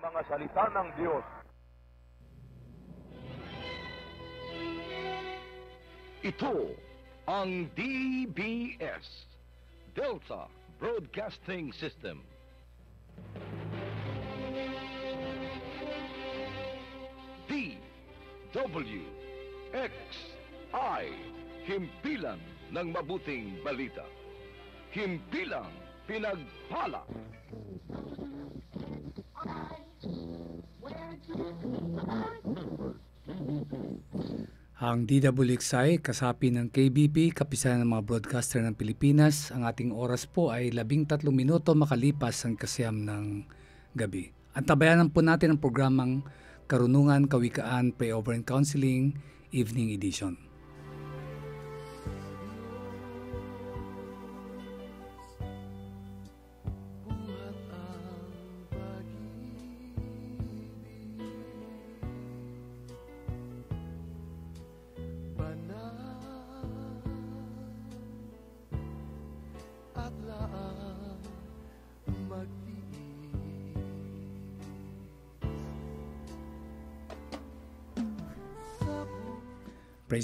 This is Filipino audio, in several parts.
mga salita ng Diyos. Ito ang DBS, Delta Broadcasting System. D, W, X, I, himpilan ng mabuting balita. Himpilan pinagpala. Ang DWX ay kasapi ng KBP, kapisanan ng mga broadcaster ng Pilipinas. Ang ating oras po ay labing tatlong minuto makalipas ang kasiyam ng gabi. Antabayanan po natin ang programang Karunungan, Kawikaan, Pre-Over and Counseling, Evening Edition.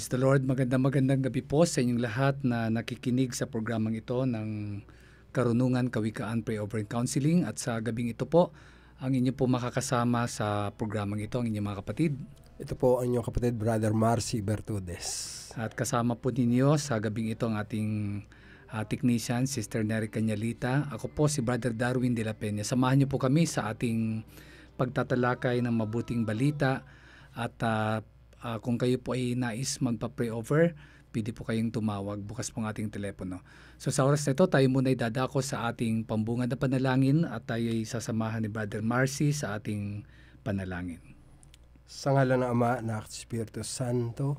Praise the Lord. Maganda magandang gabi po sa inyong lahat na nakikinig sa programang ito ng Karunungan, Kawikaan, pre Prayer Counseling. At sa gabing ito po, ang inyo po makakasama sa programang ito, ang inyong mga kapatid. Ito po ang inyong kapatid, Brother Marcy Bertudes. At kasama po ninyo sa gabing ito ang ating uh, technician, Sister Nery Canyalita. Ako po si Brother Darwin de la Peña. Samahan niyo po kami sa ating pagtatalakay ng mabuting balita at uh, uh, kung kayo po ay nais magpa-pre-over, pwede po kayong tumawag bukas pong ating telepono. So sa oras na ito, tayo muna ay dadako sa ating pambungad na panalangin at tayo ay sasamahan ni Brother Marcy sa ating panalangin. Sa ngalan ng Ama, Anak, Espiritu Santo,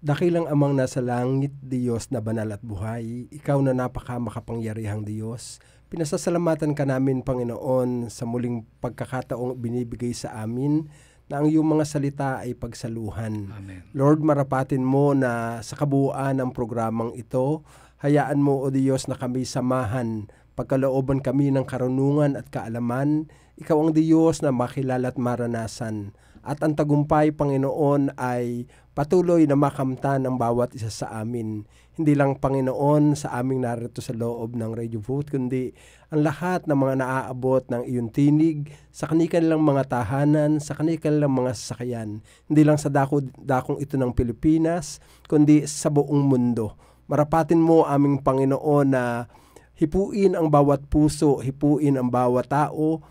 dakilang amang nasa langit, Diyos na banal at buhay, ikaw na napakamakapangyarihang Diyos, pinasasalamatan ka namin, Panginoon, sa muling pagkakataong binibigay sa amin na ang iyong mga salita ay pagsaluhan. Amen. Lord, marapatin mo na sa kabuuan ng programang ito, hayaan mo, O Diyos, na kami samahan, pagkalooban kami ng karunungan at kaalaman, Ikaw ang Diyos na makilala at maranasan. At ang tagumpay, Panginoon, ay patuloy na makamtan ang bawat isa sa amin hindi lang Panginoon sa aming narito sa loob ng Radio Vote, kundi ang lahat ng mga naaabot ng iyong tinig sa kanilang mga tahanan, sa kanilang mga sasakyan. Hindi lang sa dako, dakong ito ng Pilipinas, kundi sa buong mundo. Marapatin mo aming Panginoon na hipuin ang bawat puso, hipuin ang bawat tao,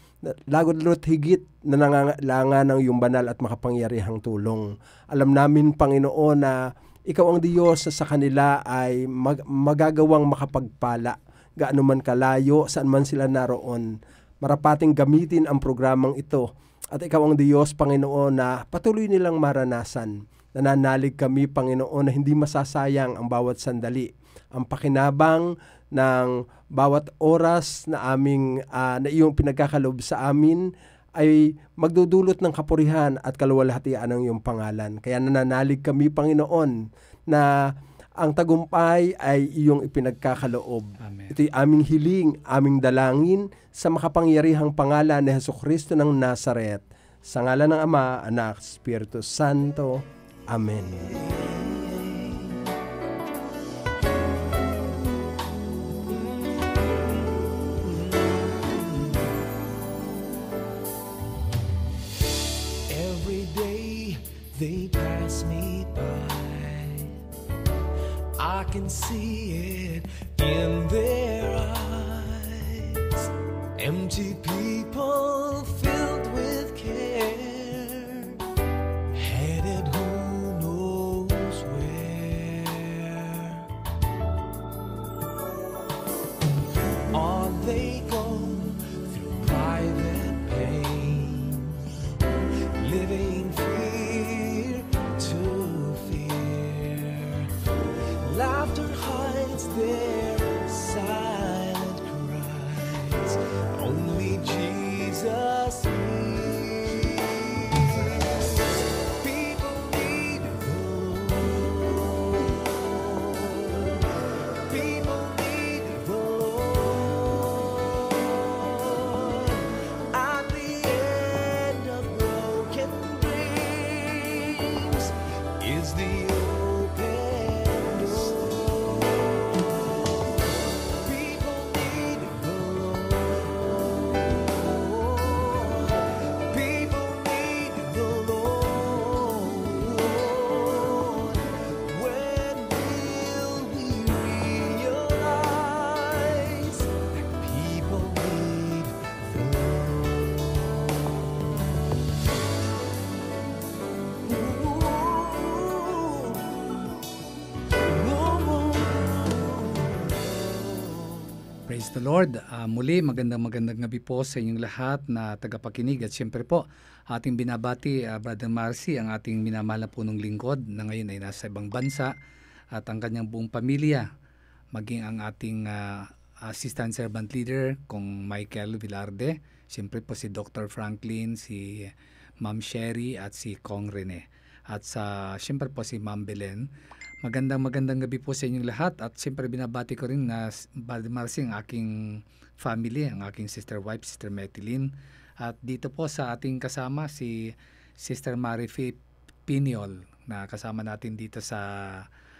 lagod lot higit na nangangailangan ng iyong banal at makapangyarihang tulong. Alam namin, Panginoon, na ikaw ang Diyos na sa kanila ay mag- magagawang makapagpala gaano man kalayo, saan man sila naroon. Marapating gamitin ang programang ito at ikaw ang Diyos, Panginoon, na patuloy nilang maranasan. Nananalig kami, Panginoon, na hindi masasayang ang bawat sandali, ang pakinabang ng bawat oras na aming uh, na iyong pinagkakalob sa amin ay magdudulot ng kapurihan at kaluwalhatian ng iyong pangalan. Kaya nananalig kami, Panginoon, na ang tagumpay ay iyong ipinagkakaloob. Amen. Ito'y aming hiling, aming dalangin sa makapangyarihang pangalan ni Heso Kristo ng Nazaret. Sa ngala ng Ama, Anak, Espiritu Santo. Amen. Amen. can see it in their eyes. MTP Lord. Uh, muli, magandang magandang gabi po sa inyong lahat na tagapakinig. At siyempre po, ating binabati, uh, Brother Marcy, ang ating minamahal na punong lingkod na ngayon ay nasa ibang bansa at ang kanyang buong pamilya, maging ang ating uh, assistant servant leader, kung Michael Villarde, siyempre po si Dr. Franklin, si Ma'am Sherry at si Kong Rene. At sa, siyempre po si Ma'am Belen Magandang magandang gabi po sa inyong lahat at siyempre binabati ko rin na Brother ang aking family, ang aking sister wife, Sister Metilin. At dito po sa ating kasama si Sister Mary Faith Piniol na kasama natin dito sa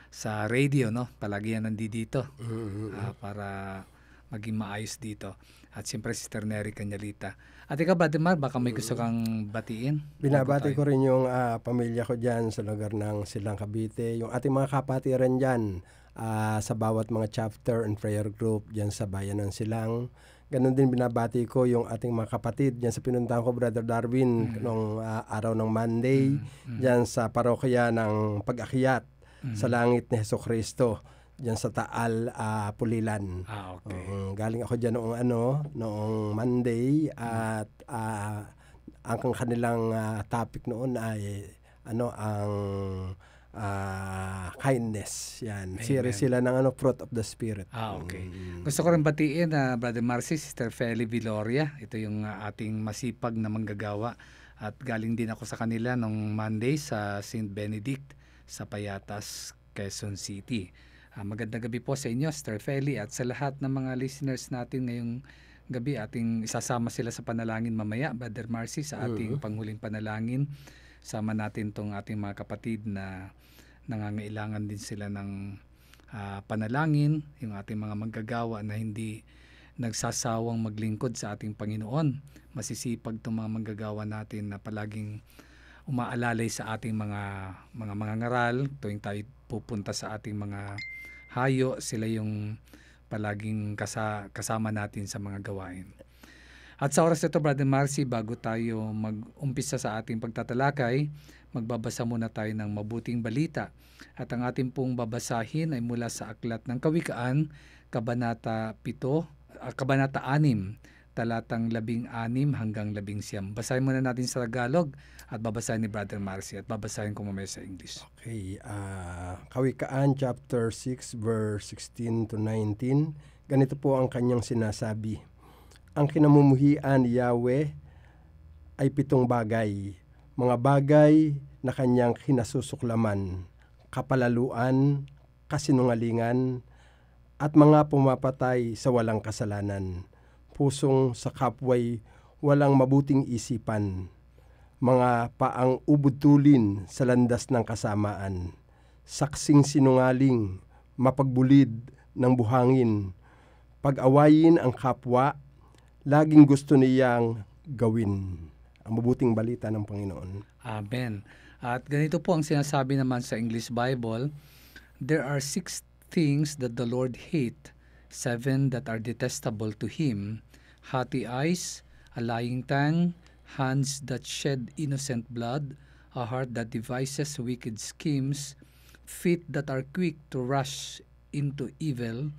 sa radio no palagi yan nandito uh, para maging maayos dito at siyempre Sister Neri Kanyalita. Ate ka, Batimar, baka may gusto kang batiin? Binabati ko rin yung uh, pamilya ko dyan sa lugar ng Silang Cavite. Yung ating mga kapatiran dyan uh, sa bawat mga chapter and prayer group dyan sa Bayan ng Silang. Ganon din binabati ko yung ating mga kapatid dyan sa pinuntahan ko, Brother Darwin, mm. nung uh, araw ng Monday, mm, mm. dyan sa parokya ng Pag-akyat mm. sa Langit ni Heso Kristo diyan sa Taal uh, Pulilan. Ah, okay. Um, galing ako diyan noong ano, noong Monday at uh, ang kanilang uh, topic noon ay ano ang uh, kindness. Yan. Amen. Series sila ng ano, Fruit of the Spirit. Ah, okay. Mm. Gusto ko rin batiin, uh, Brother Marcy, Sister Feli Viloria. Ito yung uh, ating masipag na manggagawa. At galing din ako sa kanila nung Monday sa St. Benedict sa Payatas, Quezon City. Uh, magandang gabi po sa inyo, Sir Feli, at sa lahat ng mga listeners natin ngayong gabi. Ating isasama sila sa panalangin mamaya, Brother Marcy, sa ating uh-huh. panghuling panalangin. Sama natin tong ating mga kapatid na nangangailangan din sila ng uh, panalangin, yung ating mga manggagawa na hindi nagsasawang maglingkod sa ating Panginoon. Masisipag tong mga manggagawa natin na palaging umaalalay sa ating mga mga mga ngaral tuwing tayo pupunta sa ating mga hayo, sila yung palaging kasa, kasama natin sa mga gawain. At sa oras nito, Brother Marcy, bago tayo mag-umpisa sa ating pagtatalakay, magbabasa muna tayo ng mabuting balita. At ang ating pong babasahin ay mula sa Aklat ng Kawikaan, Kabanata 7, ah, Kabanata 6, talatang 16 hanggang 19. Basahin muna natin sa Tagalog at babasahin ni Brother Marcy at babasahin ko mamaya sa English. Okay, uh, Kawikaan chapter 6 verse 16 to 19. Ganito po ang kanyang sinasabi. Ang kinamumuhian ni Yahweh ay pitong bagay. Mga bagay na kanyang kinasusuklaman, kapalaluan, kasinungalingan, at mga pumapatay sa walang kasalanan pusong sa kapway walang mabuting isipan, mga paang ubod sa landas ng kasamaan, saksing sinungaling, mapagbulid ng buhangin, pag-awayin ang kapwa, laging gusto niyang gawin. Ang mabuting balita ng Panginoon. Amen. At ganito po ang sinasabi naman sa English Bible, There are six things that the Lord hates seven that are detestable to him, haughty eyes, a lying tongue, hands that shed innocent blood, a heart that devises wicked schemes, feet that are quick to rush into evil,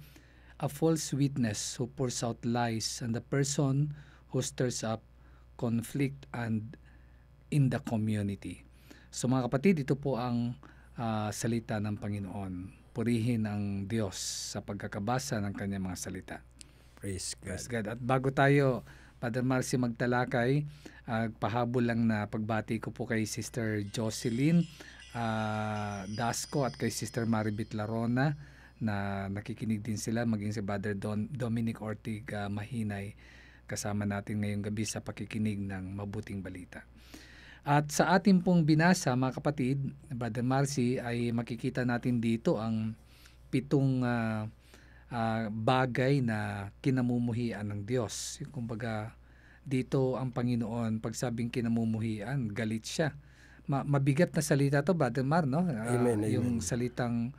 a false witness who pours out lies, and a person who stirs up conflict and in the community. So mga kapatid, ito po ang uh, salita ng Panginoon purihin ang Diyos sa pagkakabasa ng kanyang mga salita. Praise God. Praise God. At bago tayo, Father Marcy, magtalakay, uh, pahabol lang na pagbati ko po kay Sister Jocelyn uh, Dasco at kay Sister Maribit Larona na nakikinig din sila maging si Brother Don, Dominic Ortiga Mahinay kasama natin ngayong gabi sa pakikinig ng Mabuting Balita. At sa ating pong binasa, mga kapatid, Brother Marcy, ay makikita natin dito ang pitong uh, uh, bagay na kinamumuhian ng Diyos. Kumbaga, dito ang Panginoon, pagsabing kinamumuhian, galit siya. Ma- mabigat na salita to, Brother Mar, no? Uh, amen, amen. Yung salitang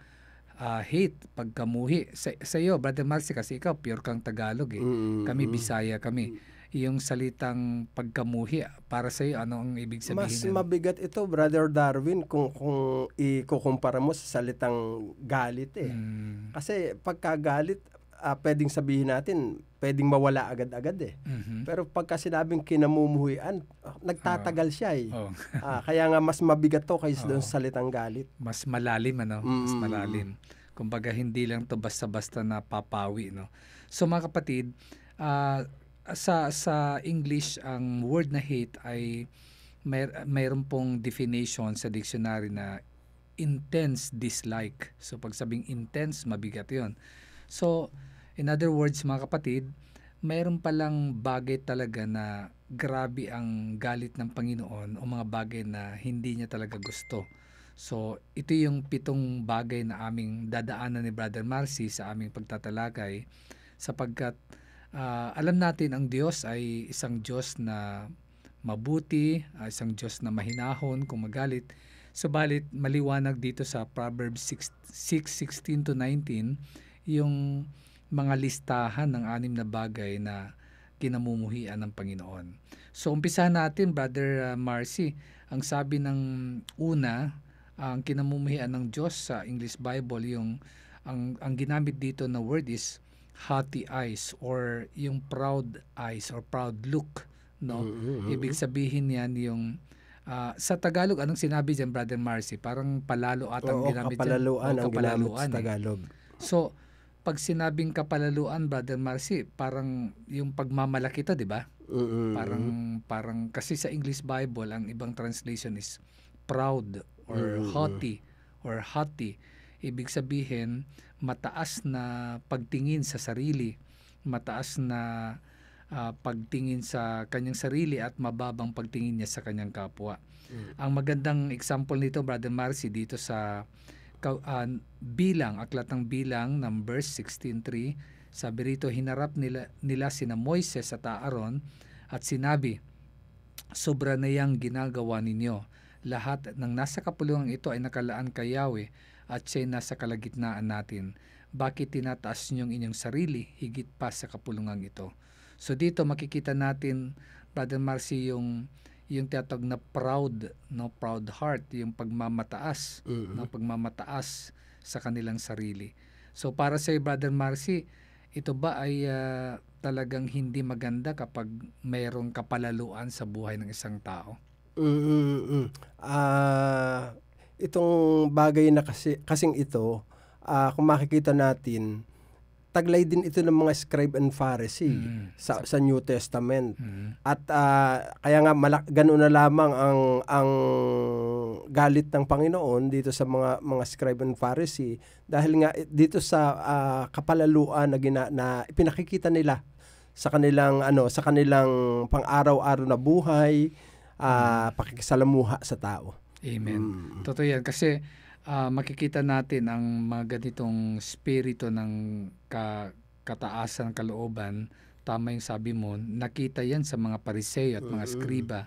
uh, hate, pagkamuhi. Sa, sa iyo, Brother Marcy, kasi ikaw, pure kang Tagalog eh. Mm-hmm. Kami, Bisaya kami. Mm-hmm yung salitang pagkamuhi para sa iyo ano ang ibig sabihin mas ano? mabigat ito brother Darwin kung kung ikukumpara mo sa salitang galit eh mm. kasi pagkagalit uh, ah, pwedeng sabihin natin, pwedeng mawala agad-agad eh. Mm-hmm. Pero pagka sinabing kinamumuhian, ah, nagtatagal oh. siya eh. Oh. ah, kaya nga mas mabigat to kaysa oh. doon salitang galit. Mas malalim ano, mm-hmm. mas malalim. Kumbaga hindi lang to basta-basta na papawi no. So mga kapatid, uh, sa sa English ang word na hate ay may, mayroon pong definition sa dictionary na intense dislike. So pag sabing intense, mabigat 'yon. So in other words, mga kapatid, mayroon palang bagay talaga na grabe ang galit ng Panginoon o mga bagay na hindi niya talaga gusto. So, ito yung pitong bagay na aming dadaanan ni Brother Marcy sa aming pagtatalakay sapagkat uh, alam natin ang Diyos ay isang Diyos na mabuti, uh, isang Diyos na mahinahon kung magalit. Subalit maliwanag dito sa Proverbs 6:16 to 19 yung mga listahan ng anim na bagay na kinamumuhian ng Panginoon. So umpisa natin, Brother uh, Marcy, ang sabi ng una, ang kinamumuhian ng Diyos sa English Bible, yung ang, ang ginamit dito na word is haughty eyes or yung proud eyes or proud look no mm-hmm. mm-hmm. ibig sabihin yan yung uh, sa Tagalog anong sinabi diyan brother Marcy parang palalo at ang ginamit kapalaluan dyan. o, kapalaluan ang ginamit sa eh. Tagalog eh. so pag sinabing kapalaluan brother Marcy parang yung pagmamalaki to di ba mm-hmm. parang mm-hmm. parang kasi sa English Bible ang ibang translation is proud or mm-hmm. mm-hmm. haughty or haughty ibig sabihin mataas na pagtingin sa sarili, mataas na uh, pagtingin sa kanyang sarili at mababang pagtingin niya sa kanyang kapwa. Mm. Ang magandang example nito, Brother Marcy, dito sa uh, bilang, aklat ng bilang, numbers 16.3, sabi rito, hinarap nila, nila sina Moises at Aaron at sinabi, Sobra na yang ginagawa ninyo. Lahat ng nasa kapulungan ito ay nakalaan kay Yahweh at siya'y nasa kalagitnaan natin, bakit tinataas niyong inyong sarili higit pa sa kapulungang ito? So dito makikita natin, Brother Marcy, yung yung tiyatag na proud, no proud heart, yung pagmamataas, uh-huh. no pagmamataas sa kanilang sarili. So para sa Brother Marcy, ito ba ay uh, talagang hindi maganda kapag mayroong kapalaluan sa buhay ng isang tao? uh mm, mm. Uh, itong bagay na kasi, kasing ito, uh, kung makikita natin, taglay din ito ng mga scribe and Pharisee mm. sa, sa New Testament. Mm. At uh, kaya nga malak ganoon na lamang ang ang galit ng Panginoon dito sa mga mga scribe and Pharisee dahil nga eh, dito sa uh, kapalaluan na, gina, na pinakikita nila sa kanilang ano sa kanilang pang-araw-araw na buhay, uh, mm. pakikisalamuha sa tao. Amen. Mm, mm. Totoo yan. Kasi uh, makikita natin ang mga ganitong spirito ng ka, kataasan, kalooban, tama yung sabi mo, nakita yan sa mga pariseo at mga skriba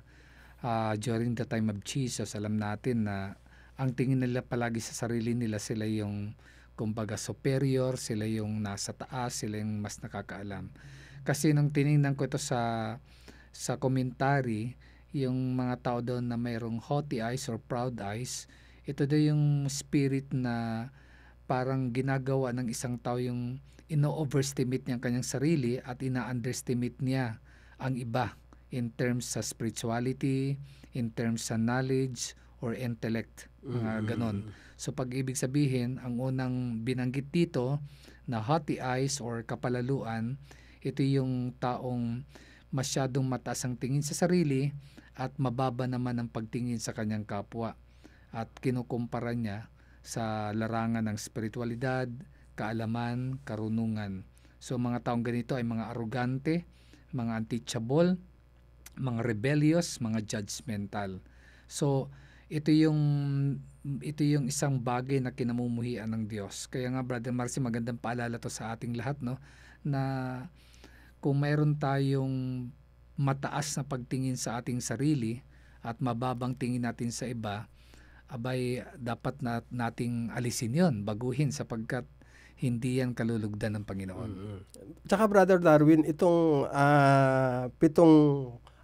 uh, during the time of Jesus. Alam natin na ang tingin nila palagi sa sarili nila, sila yung kumbaga superior, sila yung nasa taas, sila yung mas nakakaalam. Kasi nung tiningnan ko ito sa sa commentary, yung mga tao daw na mayroong haughty eyes or proud eyes, ito daw yung spirit na parang ginagawa ng isang tao yung ino-overestimate niya ang kanyang sarili at ina-underestimate niya ang iba in terms sa spirituality, in terms sa knowledge, or intellect, mga uh, ganon. So pag ibig sabihin, ang unang binanggit dito na haughty eyes or kapalaluan, ito yung taong masyadong mataas ang tingin sa sarili at mababa naman ang pagtingin sa kanyang kapwa at kinukumpara niya sa larangan ng spiritualidad, kaalaman, karunungan. So mga taong ganito ay mga arugante, mga unteachable, mga rebellious, mga judgmental. So ito yung ito yung isang bagay na kinamumuhian ng Diyos. Kaya nga Brother Marcy, magandang paalala to sa ating lahat no na kung mayroon tayong mataas na pagtingin sa ating sarili at mababang tingin natin sa iba, abay dapat na, nating alisin yon, baguhin sapagkat hindi yan kalulugdan ng Panginoon. Mm-hmm. Tsaka Brother Darwin, itong uh, pitong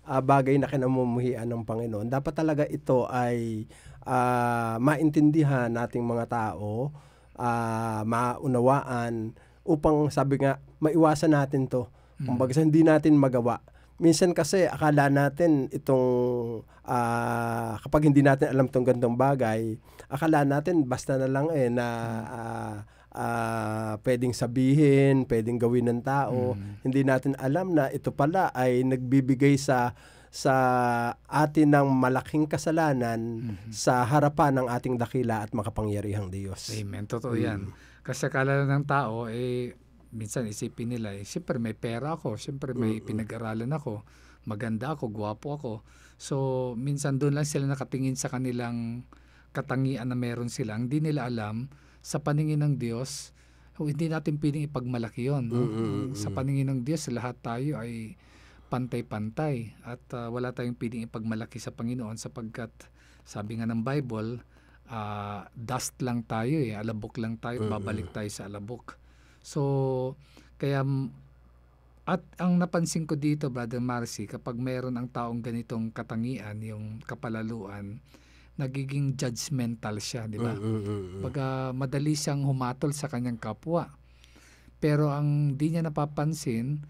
uh, bagay na kinamumuhian ng Panginoon, dapat talaga ito ay uh, maintindihan nating mga tao, uh, maunawaan, upang sabi nga, maiwasan natin to. Mm. Kumbaga, hindi natin magawa minsan kasi akala natin itong uh, kapag hindi natin alam tong gandong bagay, akala natin basta na lang eh na uh, uh, pwedeng sabihin, pwedeng gawin ng tao. Mm. Hindi natin alam na ito pala ay nagbibigay sa sa atin ng malaking kasalanan mm-hmm. sa harapan ng ating dakila at makapangyarihang Diyos. Amen. Totoo mm. yan. Kasi akala ng tao, eh, minsan isipin nila, eh, siyempre may pera ako, siyempre may mm-hmm. pinag-aralan ako, maganda ako, gwapo ako. So, minsan doon lang sila nakatingin sa kanilang katangian na meron sila. Hindi nila alam, sa paningin ng Diyos, oh, hindi natin piling ipagmalaki yon. No? Mm-hmm. Sa paningin ng Diyos, lahat tayo ay pantay-pantay at uh, wala tayong piling ipagmalaki sa Panginoon sapagkat sabi nga ng Bible, uh, dust lang tayo eh, alabok lang tayo, babalik tayo sa alabok. So, kaya at ang napansin ko dito, Brother Marcy, kapag mayroon ang taong ganitong katangian, yung kapalaluan, nagiging judgmental siya, di ba? Pag mm, mm, mm, uh, madali siyang humatol sa kanyang kapwa. Pero ang di niya napapansin,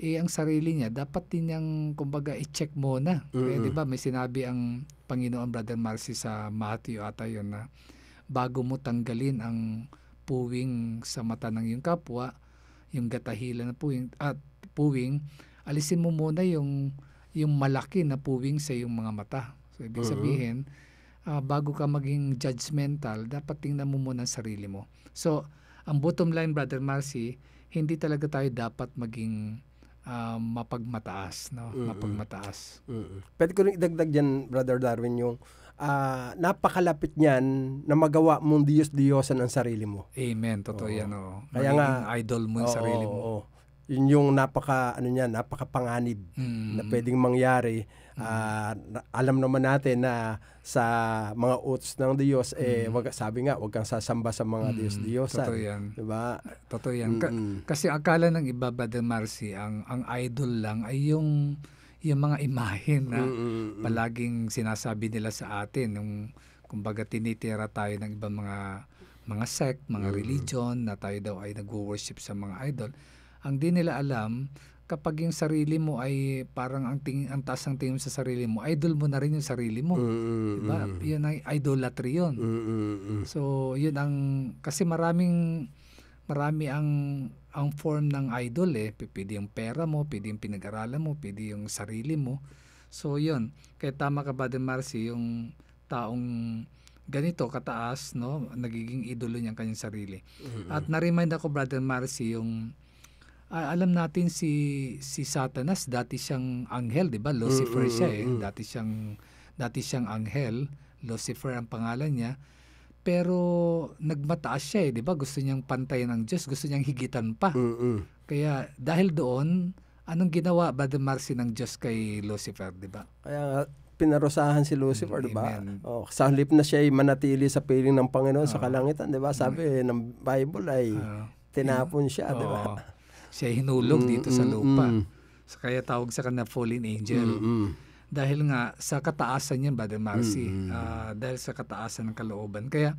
eh ang sarili niya, dapat din niyang, kumbaga, i-check muna. Uh, uh. Eh, di ba, may sinabi ang Panginoon Brother Marcy sa Matthew ata yun na bago mo tanggalin ang puwing sa mata ng iyong kapwa, yung gatahilan na puwing at puwing, alisin mo muna yung yung malaki na puwing sa iyong mga mata. So ibig uh-huh. sabihin, uh, bago ka maging judgmental, dapat tingnan mo muna ang sarili mo. So ang bottom line brother Marcy, hindi talaga tayo dapat maging uh, mapagmataas, no? Mm-mm. Mapagmataas. Mm-mm. Pwede ko rin idagdag diyan brother Darwin yung uh, napakalapit niyan na magawa mong Diyos-Diyosan ang sarili mo. Amen. Totoo oo. yan. Oh. Kaya nga, idol mo yung oo, sarili mo. Oo. Yun yung napaka, ano niyan, napakapanganib mm-hmm. na pwedeng mangyari. Mm-hmm. Uh, alam naman natin na sa mga utos ng Diyos, mm-hmm. eh, mm. wag, sabi nga, huwag kang sasamba sa mga mm-hmm. Diyos-Diyosan. Totoo yan. Diba? Totoo yan. Mm-hmm. Ka- kasi akala ng iba, Brother Marcy, ang, ang idol lang ay yung yung mga imahin na mm-hmm. palaging sinasabi nila sa atin nung kumbaga tinitira tayo ng ibang mga mga sect, mga mm-hmm. religion na tayo daw ay nagwo-worship sa mga idol. Ang di nila alam kapag yung sarili mo ay parang ang tingin ang taas ng tingin sa sarili mo, idol mo na rin yung sarili mo. Mm-hmm. Diba? Mm. Yun ay idolatry yun. Mm-hmm. So, yun ang kasi maraming marami ang ang form ng idol eh. Pwede yung pera mo, pwede yung pinag-aralan mo, pwede yung sarili mo. So, yun. Kaya tama ka ba din, Marcy, yung taong ganito kataas, no? Nagiging idolo niya kanyang sarili. Mm-hmm. At na-remind ako, Brother Marcy, yung uh, alam natin si si Satanas dati siyang anghel, 'di ba? Lucifer mm-hmm. siya eh. Mm-hmm. Dati siyang dati siyang anghel, Lucifer ang pangalan niya. Pero nagmataas siya eh, di ba? Gusto niyang pantay ng Diyos, gusto niyang higitan pa. Mm-mm. Kaya dahil doon, anong ginawa ba the mercy ng Diyos kay Lucifer, di ba? Kaya pinarusahan si Lucifer, di ba? Oh, sa halip na siya ay manatili sa piling ng Panginoon oh. sa ah. kalangitan, di ba? Sabi mm. ng Bible ay oh. tinapon siya, oh. di ba? Siya hinulog mm, dito sa lupa. Mm. So, kaya tawag sa kanya fallen angel. Mm-mm dahil nga sa kataasan yan, Brother Marcy, mm-hmm. uh, dahil sa kataasan ng kalooban. Kaya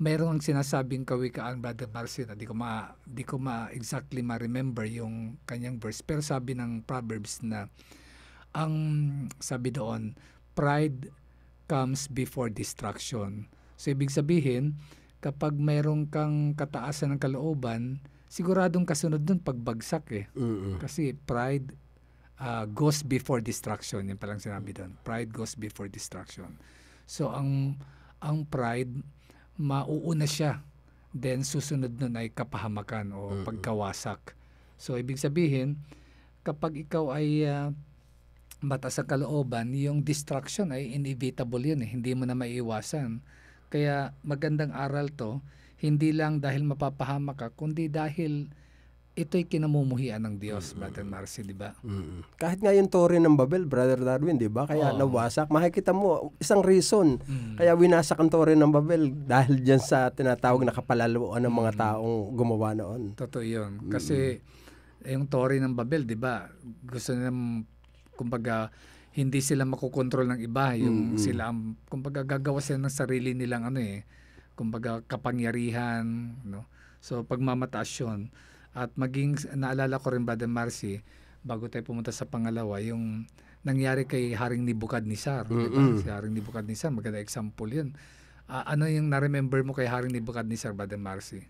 ang sinasabing kawikaan, Brother Marcy, na di ko, ma, di ko ma-exactly ma-remember yung kanyang verse. Pero sabi ng Proverbs na, ang sabi doon, pride comes before destruction. So, ibig sabihin, kapag mayroong kang kataasan ng kalooban, siguradong kasunod nun pagbagsak eh. Uh-uh. Kasi pride uh, ah, goes before destruction. Yan palang sinabi doon. Pride goes before destruction. So ang ang pride mauuna siya. Then susunod nun ay kapahamakan o mm-hmm. pagkawasak. So ibig sabihin kapag ikaw ay uh, batas sa kalooban, yung destruction ay inevitable yun eh. Hindi mo na maiiwasan. Kaya magandang aral to, hindi lang dahil mapapahamak ka, kundi dahil ito'y kinamumuhian ng Diyos, mm-hmm. Brother Marcy, di ba? Mm-hmm. Kahit nga yung Torre ng Babel, Brother Darwin, di ba? Kaya oh. nawasak. Makikita mo, isang reason. Mm-hmm. Kaya winasak ang Torre ng Babel dahil dyan sa tinatawag na kapalaluan ng mga taong gumawa noon. Totoo yun. Kasi mm-hmm. yung Torre ng Babel, di ba? Gusto nilang, kumbaga, hindi sila makokontrol ng iba. Yung mm-hmm. sila, kumbaga, gagawa sila ng sarili nilang ano eh, kumbaga, kapangyarihan, no? So, pagmamataas yun. At maging naalala ko rin, Brother Marcy, bago tayo pumunta sa pangalawa, yung nangyari kay Haring Nibukadnisar. mm Diba? Si Haring Nibukadnisar, maganda example yun. Uh, ano yung na-remember mo kay Haring Nibukadnisar, Brother Marcy?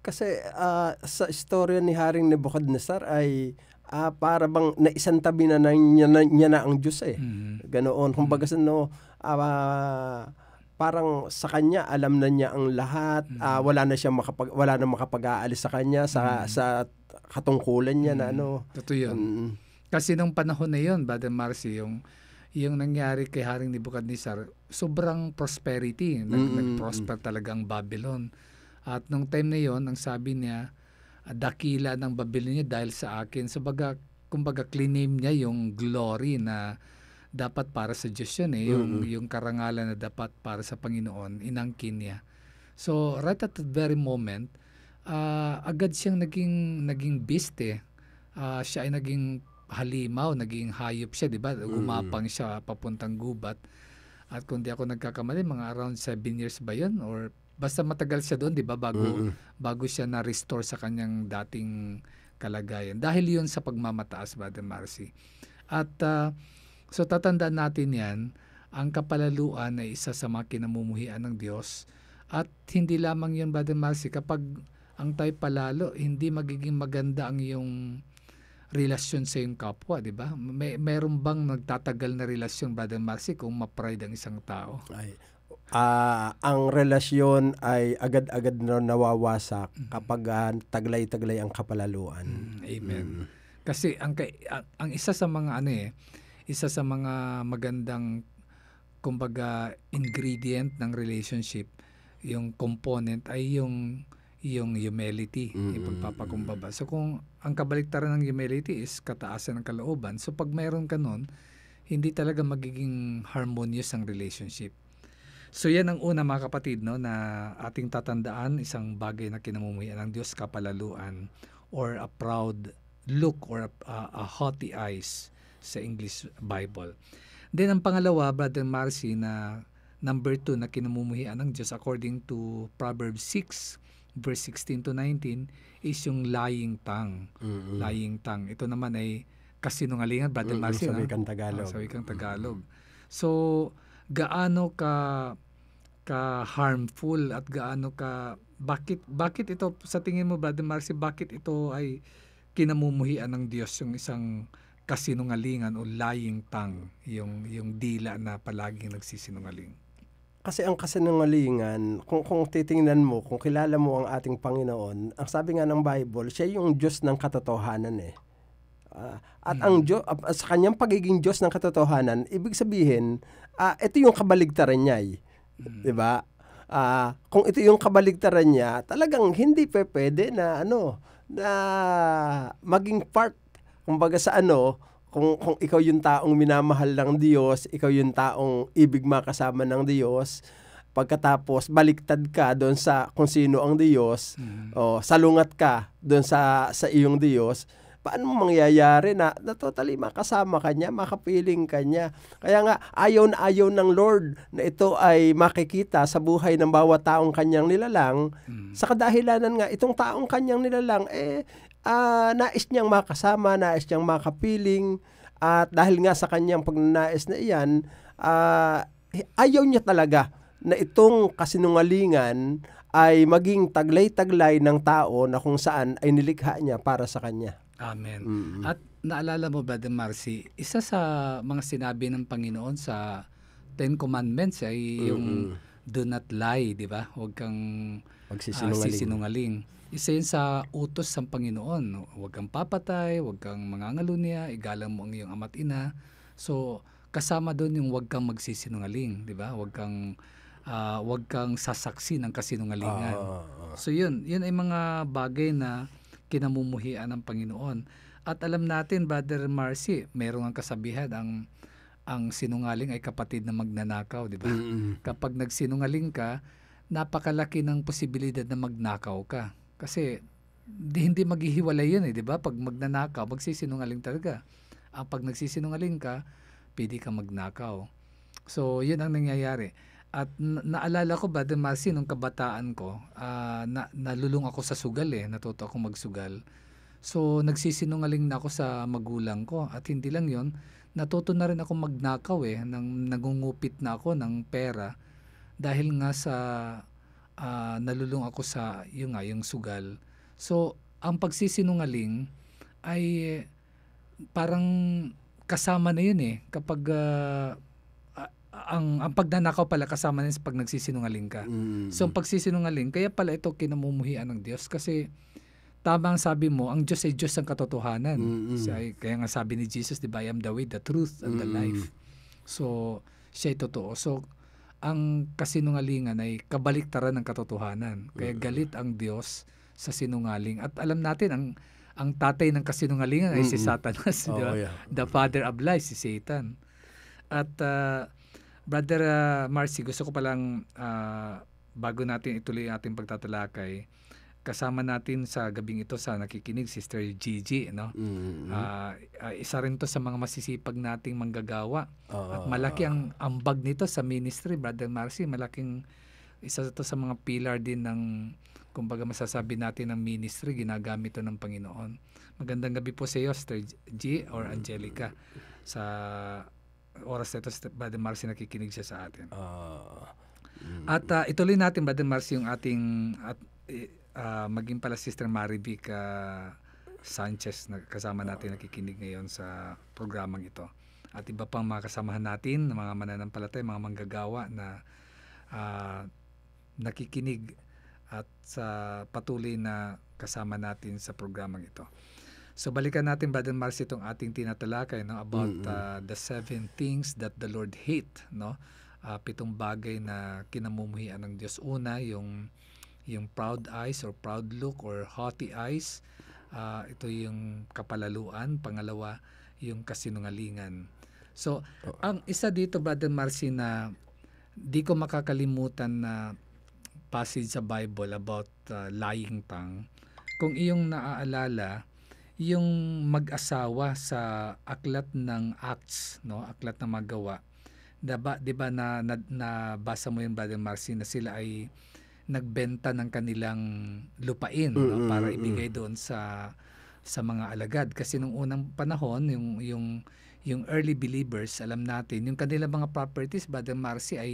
Kasi uh, sa istorya ni Haring Nebuchadnezzar ay uh, para bang naisantabi na, na niya, na niya na ang Diyos eh. Mm-hmm. Ganoon. Kung mm-hmm. no, uh, parang sa kanya alam na niya ang lahat mm. uh, wala na siyang makapag wala na makapag-aalis sa kanya sa mm. sa katungkulan niya mm. na ano totoo yun mm. kasi nung panahon na yun Baden Marcy yung yung nangyari kay Haring Nebuchadnezzar sobrang prosperity nag, mm. mm nag-prosper mm. talagang Babylon at nung time na yon ang sabi niya ah, dakila ng Babylon niya dahil sa akin sabaga baga kumbaga claim niya yung glory na dapat para sa Diyos yun eh. Yung, mm-hmm. yung karangalan na dapat para sa Panginoon, inangkin niya. So, right at that very moment, uh, agad siyang naging, naging beast eh. Uh, siya ay naging halimaw, naging hayop siya, di ba? Mm. Gumapang siya papuntang gubat. At kung di ako nagkakamali, mga around 7 years ba yun? Or basta matagal siya doon, di ba? Bago, bago siya na-restore sa kanyang dating kalagayan. Dahil yun sa pagmamataas, Brother Marcy. At uh, So tatandaan natin yan, ang kapalaluan ay isa sa mga kinamumuhian ng Diyos. At hindi lamang yun, Brother Marcy, kapag ang tayo palalo, hindi magiging maganda ang iyong relasyon sa iyong kapwa, di ba? May, meron bang nagtatagal na relasyon, Brother Marcy, kung ma-pride ang isang tao? Ay, uh, ang relasyon ay agad-agad na nawawasak mm-hmm. kapag uh, taglay-taglay ang kapalaluan. Mm, amen. Mm. Kasi ang, ang, ang isa sa mga ano eh, isa sa mga magandang kumbaga ingredient ng relationship, yung component ay yung yung humility, mm-hmm. yung pagpapakumbaba. So kung ang kabaliktaran ng humility is kataasan ng kalooban, so pag mayroon ka nun, hindi talaga magiging harmonious ang relationship. So yan ang una mga kapatid no na ating tatandaan isang bagay na kinamumuhian ng Diyos kapalaluan or a proud look or a, a, a haughty eyes sa English Bible. Then ang pangalawa, Brother Marcy, na number 2 na kinamumuhian ng Diyos according to Proverbs 6 verse 16 to 19 is yung lying tongue. Mm-hmm. Lying tongue. Ito naman ay kasinungalingan, Brother mm-hmm. Marcy. Sa wikang Tagalog. Ah, sa wikang Tagalog. So, gaano ka ka harmful at gaano ka bakit bakit ito sa tingin mo Brother Marcy bakit ito ay kinamumuhian ng Diyos yung isang kasinungalingan o lying tongue, yung, yung dila na palaging nagsisinungaling? Kasi ang kasinungalingan, kung, kung titingnan mo, kung kilala mo ang ating Panginoon, ang sabi nga ng Bible, siya yung Diyos ng katotohanan eh. Uh, at hmm. ang Diyos, uh, ah, sa kanyang pagiging Diyos ng katotohanan, ibig sabihin, uh, ito yung kabaligtaran niya eh. Hmm. Diba? Uh, kung ito yung kabaligtaran niya, talagang hindi pe pwede na ano, na maging part kumbaga sa ano, kung, kung ikaw yung taong minamahal ng Diyos, ikaw yung taong ibig makasama ng Diyos, pagkatapos baliktad ka doon sa kung sino ang Diyos, mm. o salungat ka doon sa, sa iyong Diyos, paano mangyayari na, na totally makasama ka niya, makapiling ka niya. Kaya nga, ayaw na ayaw ng Lord na ito ay makikita sa buhay ng bawat taong kanyang nilalang. Mm. Mm-hmm. Sa kadahilanan nga, itong taong kanyang nilalang, eh, uh, nais niyang makasama, nais niyang makapiling at dahil nga sa kanyang pagnanais na iyan, uh, ayaw niya talaga na itong kasinungalingan ay maging taglay-taglay ng tao na kung saan ay nilikha niya para sa kanya. Amen. Mm-hmm. At naalala mo, Brother Marcy, isa sa mga sinabi ng Panginoon sa Ten Commandments ay mm-hmm. yung do not lie, di ba? Huwag kang uh, isa yun sa utos ng Panginoon. No? Huwag kang papatay, huwag kang mangangalunya, igalang mo ang iyong ama't ina. So, kasama doon yung huwag kang magsisinungaling, di ba? Huwag kang uh, huwag kang sasaksi ng kasinungalingan. Ah, ah, so yun, yun ay mga bagay na kinamumuhian ng Panginoon. At alam natin, Brother Marcy, merong ang kasabihan ang ang sinungaling ay kapatid na magnanakaw, di ba? Mm-hmm. Kapag nagsinungaling ka, napakalaki ng posibilidad na magnakaw ka. Kasi di, hindi maghihiwalay yan eh, di ba? Pag magnanakaw, magsisinungaling talaga. Ang ah, pag nagsisinungaling ka, pwede ka magnakaw. So, yun ang nangyayari. At na- naalala ko, Brother Marcy, nung kabataan ko, uh, na- nalulung ako sa sugal eh, natuto akong magsugal. So, nagsisinungaling na ako sa magulang ko. At hindi lang yon natuto na rin ako magnakaw eh, nang nangungupit na ako ng pera dahil nga sa uh, nalulung ako sa yung nga yung sugal. So ang pagsisinungaling ay parang kasama na yun eh kapag uh, ang ang pagnanakaw pala kasama niyan sa pag nagsisinungaling ka. Mm. So ang pagsisinungaling kaya pala ito kinamumuhian ng Diyos kasi tama ang sabi mo, ang Diyos ay Diyos ang katotohanan. Mm-hmm. kaya nga sabi ni Jesus, di ba, I am the way, the truth, and mm-hmm. the life. So, siya ay totoo. So, ang kasinungalingan ay kabaliktaran ng katotohanan. Kaya mm. galit ang Diyos sa sinungaling. At alam natin ang ang tatay ng kasinungalingan ay si Satanas, mm-hmm. di ba? Oh, yeah. The father of lies si Satan. At uh, brother uh, Marcy, gusto ko palang uh, bago natin ituloy ang ating pagtatalakay, kasama natin sa gabing ito sa nakikinig Sister Gigi no. Mm-hmm. Uh, isa rin to sa mga masisipag nating manggagawa. Uh, At malaki ang ambag nito sa ministry, Brother Marcy, malaking isa to sa mga pillar din ng kumbaga masasabi natin ng ministry ginagamit to ng Panginoon. Magandang gabi po sa iyo, Sister G or mm-hmm. Angelica sa oras na ito, Brother Marcy, nakikinig siya sa atin. Uh, mm-hmm. At uh, ituloy natin, Brother Marcy, yung ating at, eh, uh, maging pala Sister Marivic uh, Sanchez na kasama natin nakikinig ngayon sa programang ito. At iba pang mga kasamahan natin, mga mananampalatay, mga manggagawa na uh, nakikinig at sa uh, patuloy na kasama natin sa programang ito. So balikan natin Brother Marcy itong ating tinatalakay no about mm-hmm. uh, the seven things that the Lord hate no. Uh, pitong bagay na kinamumuhian ng Diyos una yung yung proud eyes or proud look or haughty eyes. Uh, ito yung kapalaluan. Pangalawa, yung kasinungalingan. So, oh. ang isa dito, Brother Marcy, na di ko makakalimutan na passage sa Bible about uh, lying tongue. Kung iyong naaalala, yung mag-asawa sa aklat ng Acts, no, aklat ng magawa, Diba, diba na, na, nabasa mo yun, Brother Marcy, na sila ay nagbenta ng kanilang lupain mm-hmm. para ibigay doon sa sa mga alagad kasi nung unang panahon yung yung yung early believers alam natin yung kanilang mga properties Brother Marcy ay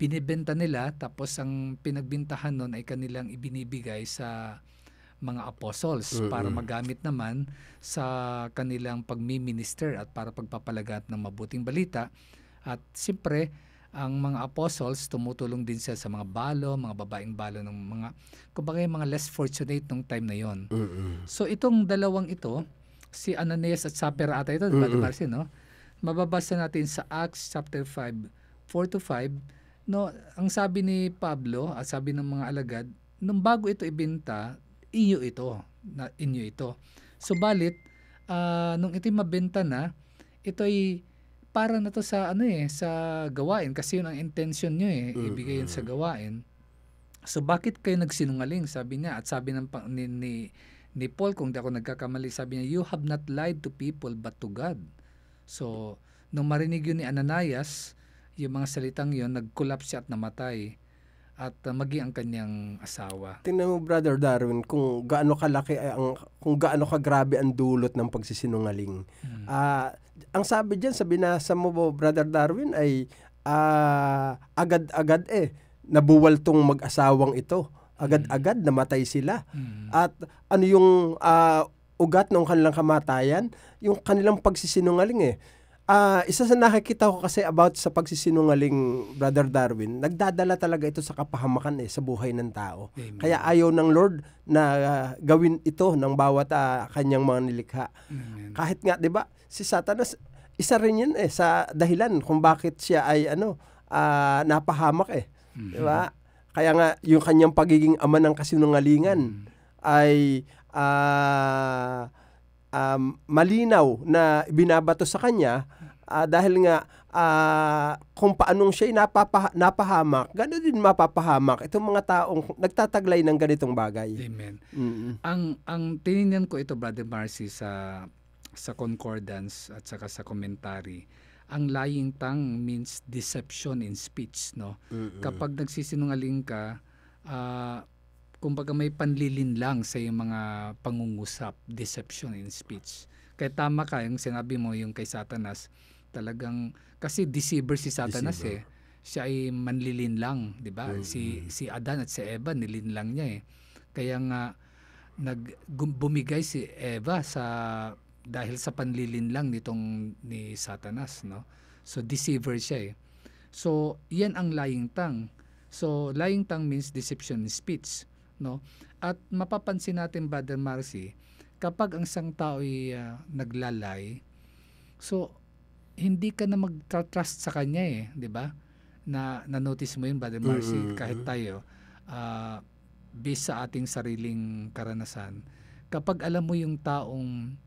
pinibenta nila tapos ang pinagbintahan noon ay kanilang ibinibigay sa mga apostles mm-hmm. para magamit naman sa kanilang pagmi-minister at para pagpapalagat ng mabuting balita at siyempre ang mga apostles, tumutulong din sila sa mga balo, mga babaeng balo ng mga, kumbaga yung mga less fortunate nung time na yon. Mm-hmm. So itong dalawang ito, si Ananias at Sapphira ata ito, mm-hmm. diba, mm-hmm. no? Mababasa natin sa Acts chapter 5, 4 to 5, no, ang sabi ni Pablo at sabi ng mga alagad, nung bago ito ibenta, inyo ito, na inyo ito. Subalit, so, uh, ah, nung ito'y mabenta na, ito'y para na to sa ano eh, sa gawain kasi yun ang intention nyo eh, mm-hmm. ibigay yun sa gawain. So bakit kayo nagsinungaling? Sabi niya at sabi ng ni, ni, ni Paul kung di ako nagkakamali, sabi niya, you have not lied to people but to God. So nung marinig yun ni Ananias, yung mga salitang yun, nag-collapse at namatay at uh, maging ang kanyang asawa. Tingnan mo brother Darwin kung gaano kalaki ang kung gaano kagrabe ang dulot ng pagsisinungaling. Mm. Ah hmm. uh, ang sabi diyan sa binasa mo, Brother Darwin, ay uh, agad-agad eh, nabuwal tong mag-asawang ito. Agad-agad namatay sila. Mm. At ano yung uh, ugat ng kanilang kamatayan? Yung kanilang pagsisinungaling eh. Uh, isa sa nakikita ko kasi about sa pagsisinungaling Brother Darwin, nagdadala talaga ito sa kapahamakan eh, sa buhay ng tao. Amen. Kaya ayaw ng Lord na uh, gawin ito ng bawat uh, kanyang mga nilikha. Amen. Kahit nga, di ba, si Satanas, isa rin yun eh, sa dahilan kung bakit siya ay ano, uh, napahamak eh. Mm-hmm. Di ba? Mm-hmm. Kaya nga, yung kanyang pagiging ama ng kasinungalingan mm-hmm. ay... Uh, um, malinaw na binabato sa kanya Uh, dahil nga uh, kung paanong siya napapa, napahamak, gano'n din mapapahamak itong mga taong nagtataglay ng ganitong bagay. Amen. Mm-hmm. Ang ang tiningnan ko ito Brother Marcy sa sa concordance at saka sa commentary ang lying tongue means deception in speech no mm-hmm. kapag nagsisinungaling ka uh, kumbaga may panlilinlang sa iyong mga pangungusap deception in speech kaya tama ka yung sinabi mo yung kay Satanas talagang kasi deceiver si Satanas deceiver. eh. Siya ay manlilin lang, 'di ba? Mm-hmm. Si si Adan at si Eva nilin lang niya eh. Kaya nga nag bumigay si Eva sa dahil sa panlilin lang nitong ni Satanas, no? So deceiver siya eh. So 'yan ang lying tongue. So lying tongue means deception speech, no? At mapapansin natin Brother Marcy, kapag ang isang tao ay uh, naglalay, so hindi ka na magta-trust sa kanya eh, 'di ba? Na na-notice mo 'yun, Brother Marcy, mm-hmm. kahit tayo uh, based sa ating sariling karanasan, kapag alam mo yung taong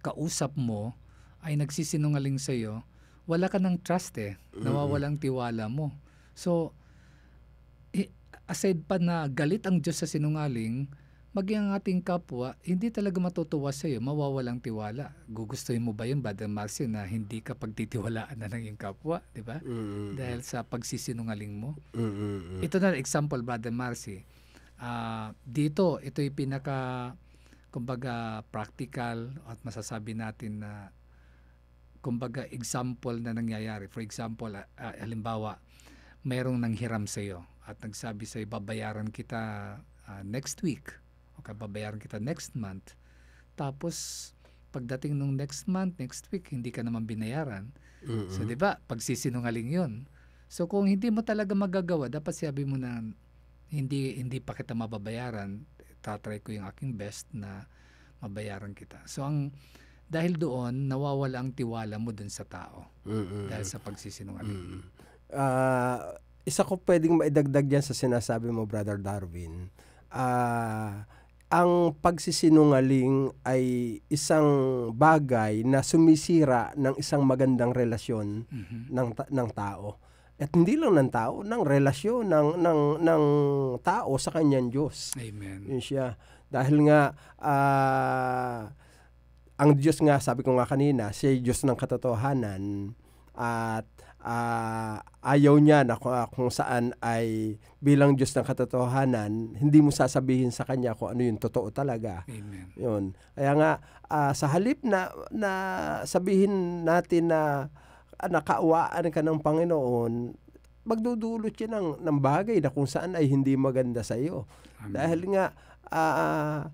kausap mo ay nagsisinungaling sa iyo, wala ka ng trust eh. Nawawalang tiwala mo. So, aside pa na galit ang Diyos sa sinungaling, maging ang ating kapwa, hindi talaga matutuwa sa iyo, mawawalang tiwala. Gugustuhin mo ba yun, Brother Marcio, na hindi ka pagtitiwalaan na ng iyong kapwa, di ba? Mm-hmm. Dahil sa pagsisinungaling mo. Mm-hmm. Ito na example, Brother Marcio. Uh, dito, ito yung pinaka, kumbaga, practical at masasabi natin na, kumbaga, example na nangyayari. For example, uh, halimbawa, mayroong nanghiram sa iyo at nagsabi sa iyo, babayaran kita uh, next week okay, babayaran kita next month. Tapos, pagdating nung next month, next week, hindi ka naman binayaran. Mm-hmm. So, di ba? Pagsisinungaling yun. So, kung hindi mo talaga magagawa, dapat sabi mo na hindi hindi pa kita mababayaran, tatry ko yung aking best na mabayaran kita. So, ang dahil doon, nawawala ang tiwala mo dun sa tao mm-hmm. dahil sa pagsisinungaling. Mm-hmm. Uh, isa ko pwedeng maidagdag dyan sa sinasabi mo, Brother Darwin. Ah... Uh, ang pagsisinungaling ay isang bagay na sumisira ng isang magandang relasyon mm-hmm. ng ng tao. At hindi lang ng tao, ng relasyon ng ng ng tao sa kanyang Diyos. Amen. Yun siya. Dahil nga uh, ang Diyos nga sabi ko nga kanina, siya Diyos ng katotohanan at uh, ayaw niya na kung, uh, ah, kung saan ay bilang Diyos ng katotohanan, hindi mo sasabihin sa kanya kung ano yung totoo talaga. Amen. Yun. Kaya nga, uh, sa halip na, na sabihin natin na uh, nakaawaan ka ng Panginoon, magdudulot siya ng, ng bagay na kung saan ay hindi maganda sa iyo. Dahil nga, uh,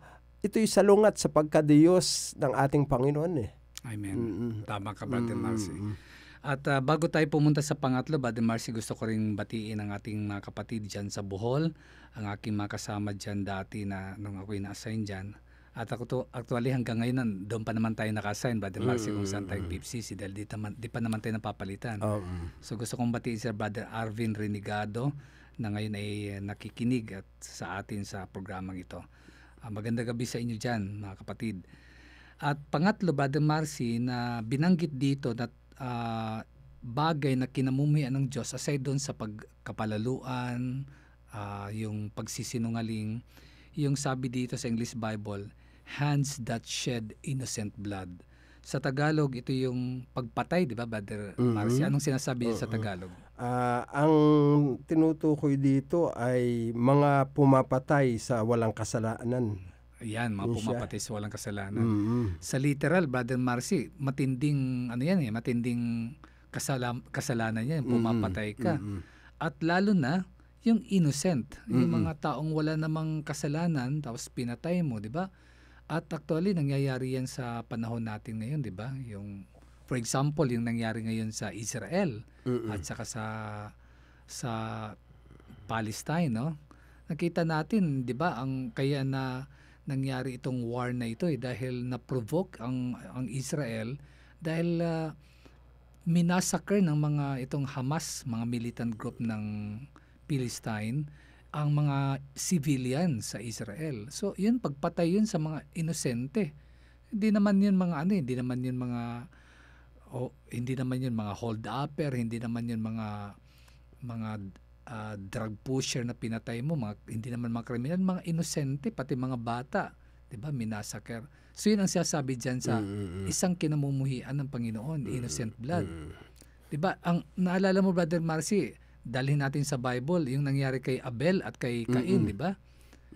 ito'y salungat sa pagkadiyos ng ating Panginoon eh. Amen. Mm-mm. Tama ka, Brother Marcy. Mm-mm. At uh, bago tayo pumunta sa pangatlo, Baden Marcy, gusto ko rin batiin ang ating mga kapatid dyan sa Bohol, ang aking mga kasama dyan dati na nung ako'y na-assign dyan. At ako to, actually hanggang ngayon, doon pa naman tayo naka-assign, Baden Marcy, mm-hmm. kung saan tayo PPCC dahil di, taman, di pa naman tayo napapalitan. Um. So gusto kong batiin si Brother Arvin Renegado na ngayon ay eh, nakikinig at sa atin sa programang ito. Uh, ah, maganda gabi sa inyo dyan, mga kapatid. At pangatlo, Brother Marcy, na binanggit dito na uh, bagay na kinamumuhian ng Diyos aside doon sa pagkapalaluan, uh, yung pagsisinungaling, yung sabi dito sa English Bible, hands that shed innocent blood. Sa Tagalog, ito yung pagpatay, di ba, Brother mm-hmm. Marcy? Anong sinasabi mm sa Tagalog? Uh, ang tinutukoy dito ay mga pumapatay sa walang kasalanan Ayan, mga yes, pumapatay sa walang kasalanan. Mm-hmm. Sa literal, Brother Marcy, matinding, ano yan eh, matinding kasala- kasalanan yan, mm-hmm. pumapatay ka. Mm-hmm. At lalo na, yung innocent, mm-hmm. yung mga taong wala namang kasalanan, tapos pinatay mo, di ba? At actually, nangyayari yan sa panahon natin ngayon, di ba? Yung, for example, yung nangyari ngayon sa Israel mm-hmm. at saka sa, sa Palestine, no? Nakita natin, di ba, ang kaya na nangyari itong war na ito eh dahil na-provoke ang ang Israel dahil uh, ah, minasaker ng mga itong Hamas, mga militant group ng Palestine ang mga civilian sa Israel. So, yun pagpatay yun sa mga inosente. Hindi naman yun mga ano, eh, hindi naman yun mga oh, hindi naman yun mga hold upper, hindi naman yun mga mga uh, drug pusher na pinatay mo, mga, hindi naman mga kriminal, mga inosente, pati mga bata, 'di ba? Minasaker. So 'yun ang sinasabi diyan sa isang kinamumuhian ng Panginoon, innocent blood. 'Di ba? Ang naalala mo Brother Marcy, dalhin natin sa Bible yung nangyari kay Abel at kay Cain, 'di ba?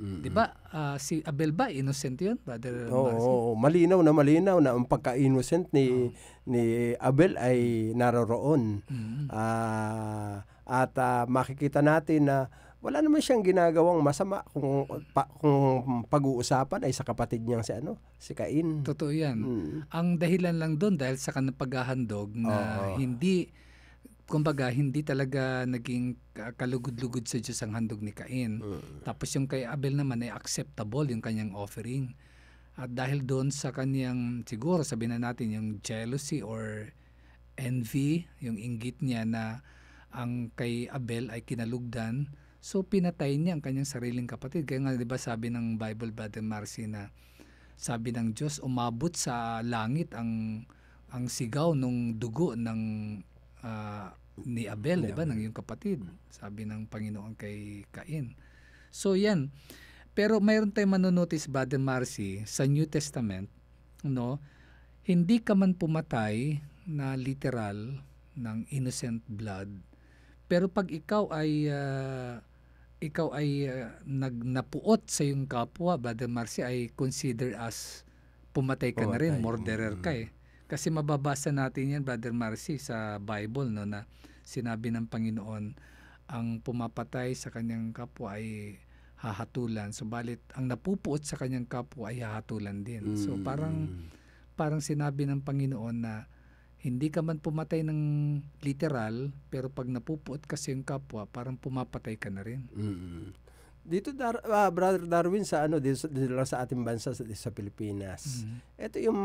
mm 'Di ba? Uh, si Abel ba innocent 'yon, brother? Oo, oh, oh, malinaw na malinaw na ang pagka-innocent ni oh. ni Abel ay naroroon. Mm-hmm. Uh, at uh, makikita natin na wala naman siyang ginagawang masama kung pa, kung pag-uusapan ay sa kapatid niyang si ano, si Cain. Totoo 'yan. Mm. Ang dahilan lang doon dahil sa kanang paghahandog na Oo. hindi kumbaga hindi talaga naging kalugod-lugod sa Diyos ang handog ni Cain. Mm. Tapos yung kay Abel naman ay acceptable yung kanyang offering. At dahil doon sa kanyang siguro sabihin na natin yung jealousy or envy, yung inggit niya na ang kay Abel ay kinalugdan. So pinatay niya ang kanyang sariling kapatid. Kaya nga 'di ba sabi ng Bible Brother Marcy na sabi ng Diyos umabot sa langit ang ang sigaw nung dugo ng uh, ni Abel, 'di ba, ng yung kapatid. Sabi ng Panginoon kay Cain. So 'yan. Pero mayroon tayong manonotice Brother Marcy sa New Testament, no? Hindi ka man pumatay na literal ng innocent blood pero pag ikaw ay uh, ikaw ay uh, ah, nagnapuot sa yung kapwa, Brother Marcy, ay consider as pumatay ka pumatay. na rin, murderer ka eh. Kasi mababasa natin yan, Brother Marcy, sa Bible, no, na sinabi ng Panginoon, ang pumapatay sa kanyang kapwa ay hahatulan. Subalit, ang napupuot sa kanyang kapwa ay hahatulan din. mm So, parang parang sinabi ng Panginoon na hindi ka man pumatay ng literal, pero pag napupuot kasi yung kapwa, parang pumapatay ka na rin. Mm-hmm. Dito, Dar- uh, Brother Darwin, sa ano, dito, dito lang sa ating bansa, sa, sa Pilipinas, mm-hmm. ito yung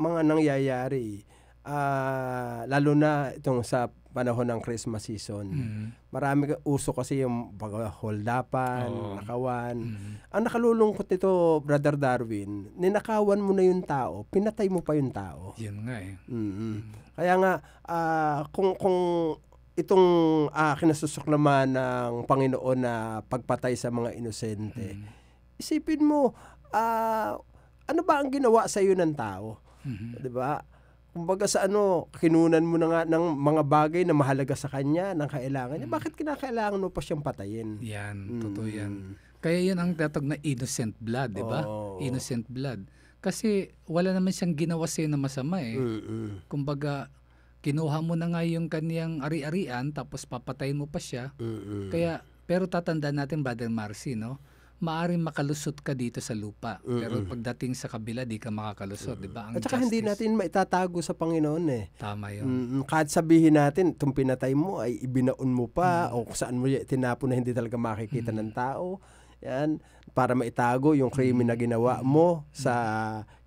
mga nangyayari uh, lalo na itong sa panahon ng Christmas season. Mm-hmm. Marami uso kasi yung holdapan, oh. nakawan. Mm-hmm. Ang nakalulungkot nito, Brother Darwin, ninakawan mo na yung tao, pinatay mo pa yung tao. Yan nga eh. Mm-hmm. Mm-hmm. Kaya nga, uh, kung, kung itong uh, ah, kinasusok naman ng Panginoon na pagpatay sa mga inosente, mm-hmm. isipin mo, uh, ano ba ang ginawa sa iyo ng tao? Mm-hmm. 'Di ba? kumbaga sa ano, kinunan mo na nga ng mga bagay na mahalaga sa kanya, ng kailangan niya, mm. bakit kinakailangan mo pa siyang patayin? Yan, mm. totoo yan. Kaya yan ang tatag na innocent blood, di ba? Oh. Innocent blood. Kasi wala naman siyang ginawa sa'yo na masama eh. Mm-mm. Kumbaga, kinuha mo na nga yung kaniyang ari-arian, tapos papatayin mo pa siya. Mm-mm. Kaya, pero tatandaan natin, Brother Marcy, no? maaring makalusot ka dito sa lupa. Mm-mm. Pero pagdating sa kabila, di ka makakalusot, di ba? Ang At saka hindi natin maitatago sa Panginoon eh. Tama yun. Mm-mm. Kahit sabihin natin, itong pinatay mo ay ibinaon mo pa mm-hmm. o saan mo tinapon na hindi talaga makikita mm-hmm. ng tao. Yan, para maitago yung krimen na ginawa mo mm-hmm. sa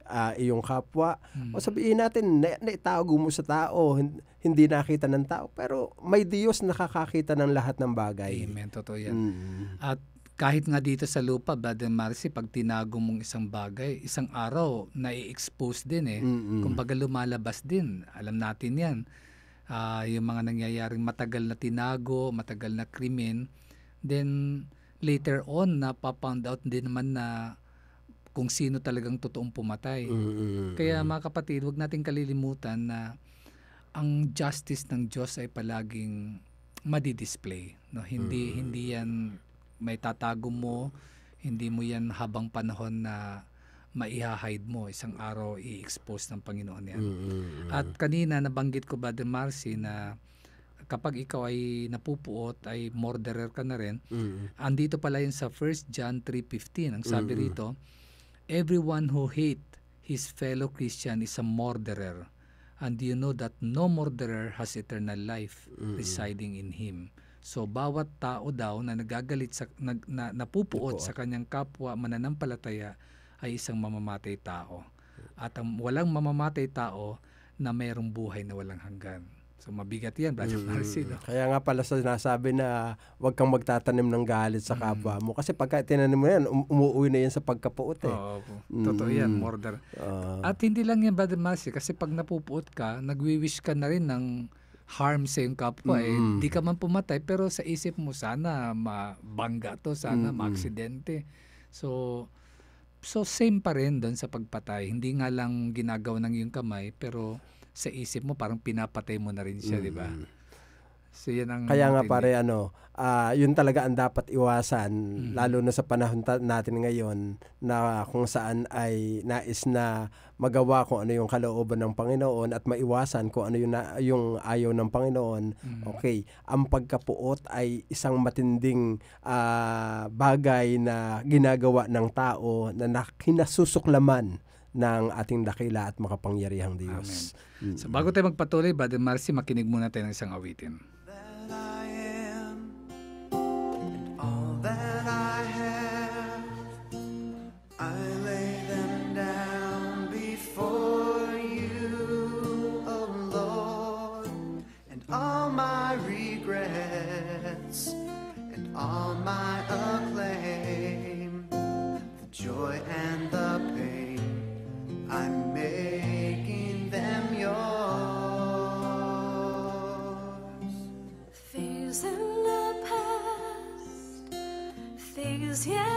uh, iyong kapwa. Mm-hmm. O sabihin natin, na, naitago mo sa tao, hindi nakita ng tao, pero may Diyos nakakakita ng lahat ng bagay. Amen, totoo yan. Mm-hmm. At kahit nga dito sa lupa, Brother Marcy, pag tinago mong isang bagay, isang araw, nai-expose din eh. Mm-hmm. Kumbaga lumalabas din. Alam natin yan. Uh, yung mga nangyayaring matagal na tinago, matagal na krimen. Then, later on, napapound out din naman na kung sino talagang totoong pumatay. Mm-hmm. Kaya mga kapatid, huwag natin kalilimutan na ang justice ng Diyos ay palaging madi-display. No? Hindi, mm-hmm. hindi yan may tatago mo, hindi mo yan habang panahon na maiha-hide mo. Isang araw i-expose ng Panginoon yan. Mm-hmm. At kanina nabanggit ko, Brother Marcy, na kapag ikaw ay napupuot, ay murderer ka na rin. Mm-hmm. Andito pala yun sa 1 John 3.15. Ang sabi mm-hmm. rito, Everyone who hate his fellow Christian is a murderer. And you know that no murderer has eternal life mm-hmm. residing in him. So bawat tao daw na nagagalit sa nag, na, napupuot sa kanyang kapwa mananampalataya ay isang mamamatay tao. At ang walang mamamatay tao na mayroong buhay na walang hanggan. So mabigat 'yan, Brother mm. Marcy, no? Kaya nga pala sa sinasabi na 'wag kang magtatanim ng galit sa mm-hmm. kapwa mo kasi pagka tinanim mo 'yan, um- umuuwi na 'yan sa pagkapuot eh. Oo, mm. totoo 'yan, mm-hmm. murder. Uh. At hindi lang 'yan, Brother Marcy, kasi pag napupuot ka, nagwi-wish ka na rin ng harm sa iyong kapwa mm. eh, di ka man pumatay pero sa isip mo sana mabangga to, sana mm. maaksidente. So so same pa rin doon sa pagpatay. Hindi nga lang ginagawa ng iyong kamay pero sa isip mo parang pinapatay mo na rin siya, mm. di ba? So yan ang Kaya nga pare ano, uh, yun talaga ang dapat iwasan mm-hmm. lalo na sa panahon natin ngayon na kung saan ay nais na magawa kung ano yung kalooban ng Panginoon at maiwasan kung ano yung na, yung ayaw ng Panginoon. Mm-hmm. Okay, ang pagkapuot ay isang matinding uh, bagay na ginagawa ng tao na nakinasusuklaman ng ating dakila at makapangyarihang Diyos. Amen. Mm-hmm. So bago tayo magpatuloy, Brother Marcy, makinig muna tayo ng isang awitin. life. 天。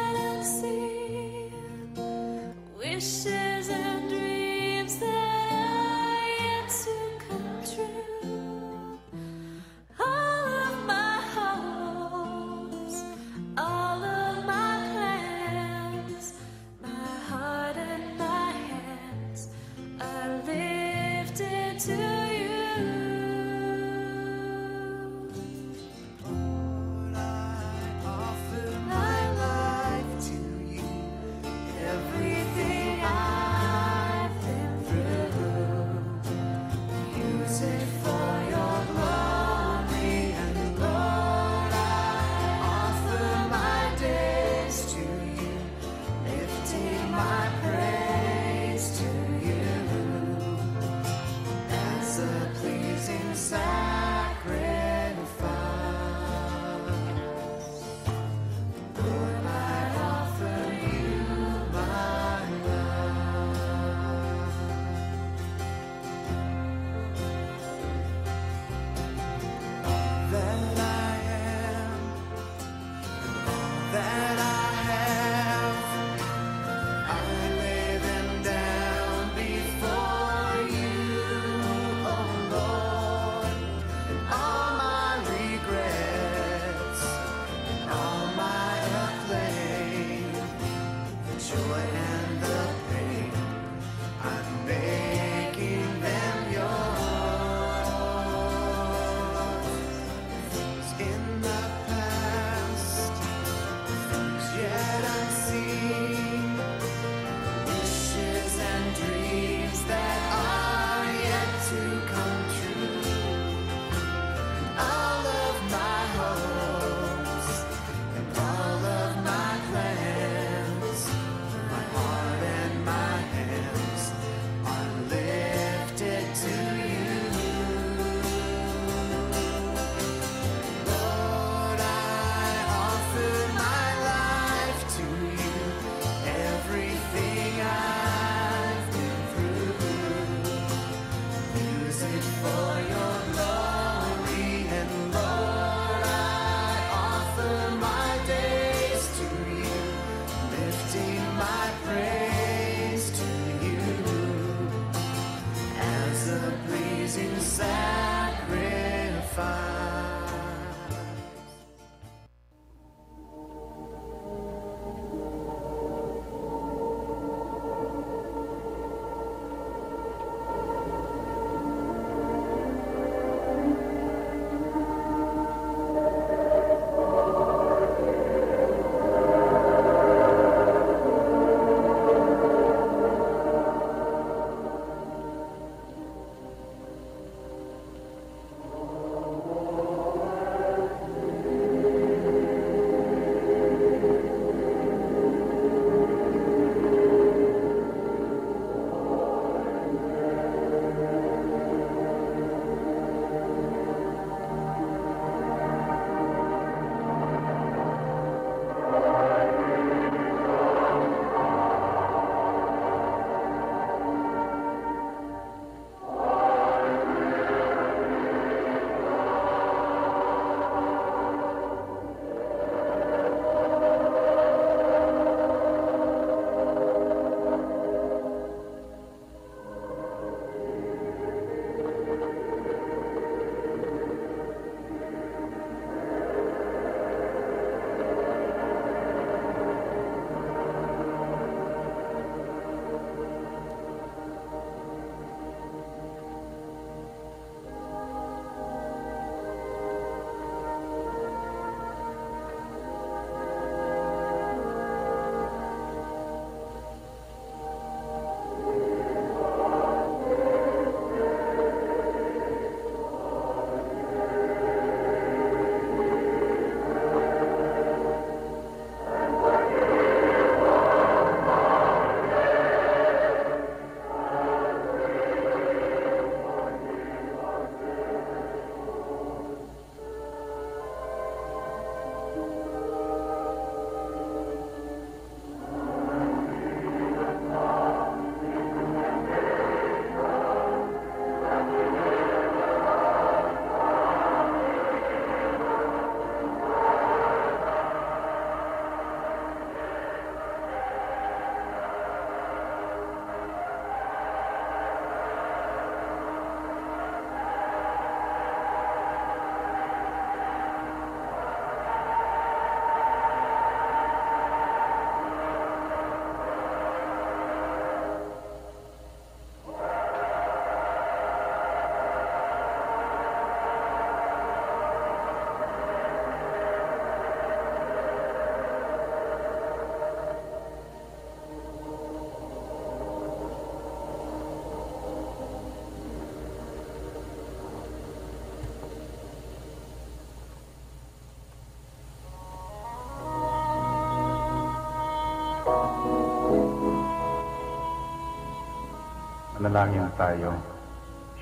manalangin tayo.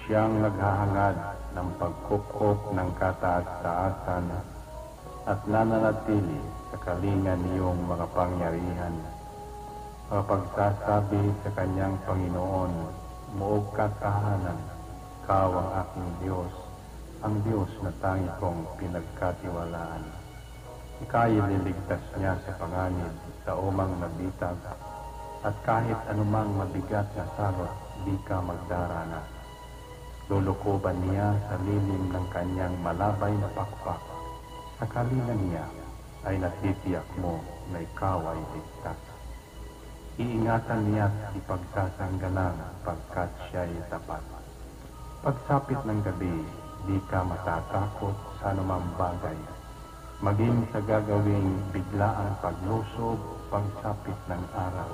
Siyang naghahangad ng pagkukok ng kataas-taasan at nananatili sa kalinga niyong mga pangyarihan. Kapagsasabi sa kanyang Panginoon, muog katahanan, kawang aking Diyos, ang Diyos na tangi kong pinagkatiwalaan. Ika'y liligtas niya sa panganib sa umang nabitag at kahit anumang mabigat na sagot di ka magdarana. Lulukoban niya sa lilim ng kanyang malabay na pakpak. Sa kalina niya ay natitiyak mo na ikaw ay ligtas. Iingatan niya at ipagtatanggalan pagkat siya ay tapat. Pagsapit ng gabi, di ka matatakot sa anumang bagay. Maging sa gagawing biglaan paglusog pagsapit ng araw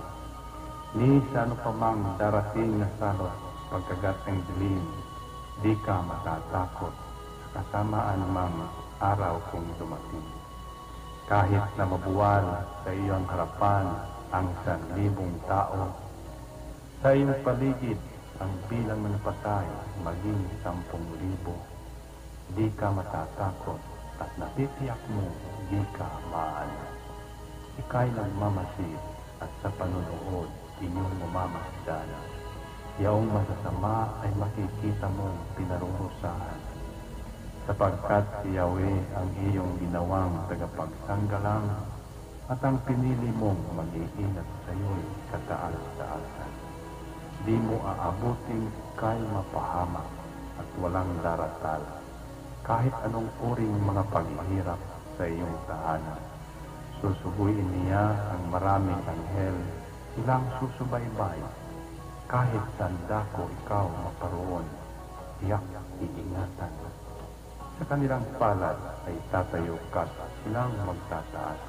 ni sa ano pa darating na salot, pagkagat dilim, di ka matatakot sa kasamaan mang araw kung dumating. Kahit na mabuwal sa iyong harapan ang isang libong tao, sa iyong paligid ang bilang ng patay maging sampung libo, di ka matatakot at natitiyak mo di ka maano. Ika'y nagmamasid at sa panunood inyong mamamasdala. Yaong masasama ay makikita mong pinarurusahan. Sapagkat si Yahweh ang iyong ginawang tagapagsanggalang at ang pinili mong mag-iingat sa iyo'y kataas-taasan. Di mo aabuting kay mapahamak at walang daratal kahit anong uring mga paghihirap sa iyong tahanan. Susubuin niya ang maraming anghel silang susubaybay. Kahit sanda ko ikaw maparoon, tiyak iingatan. Sa kanilang palad ay tatayo ka silang magtataas.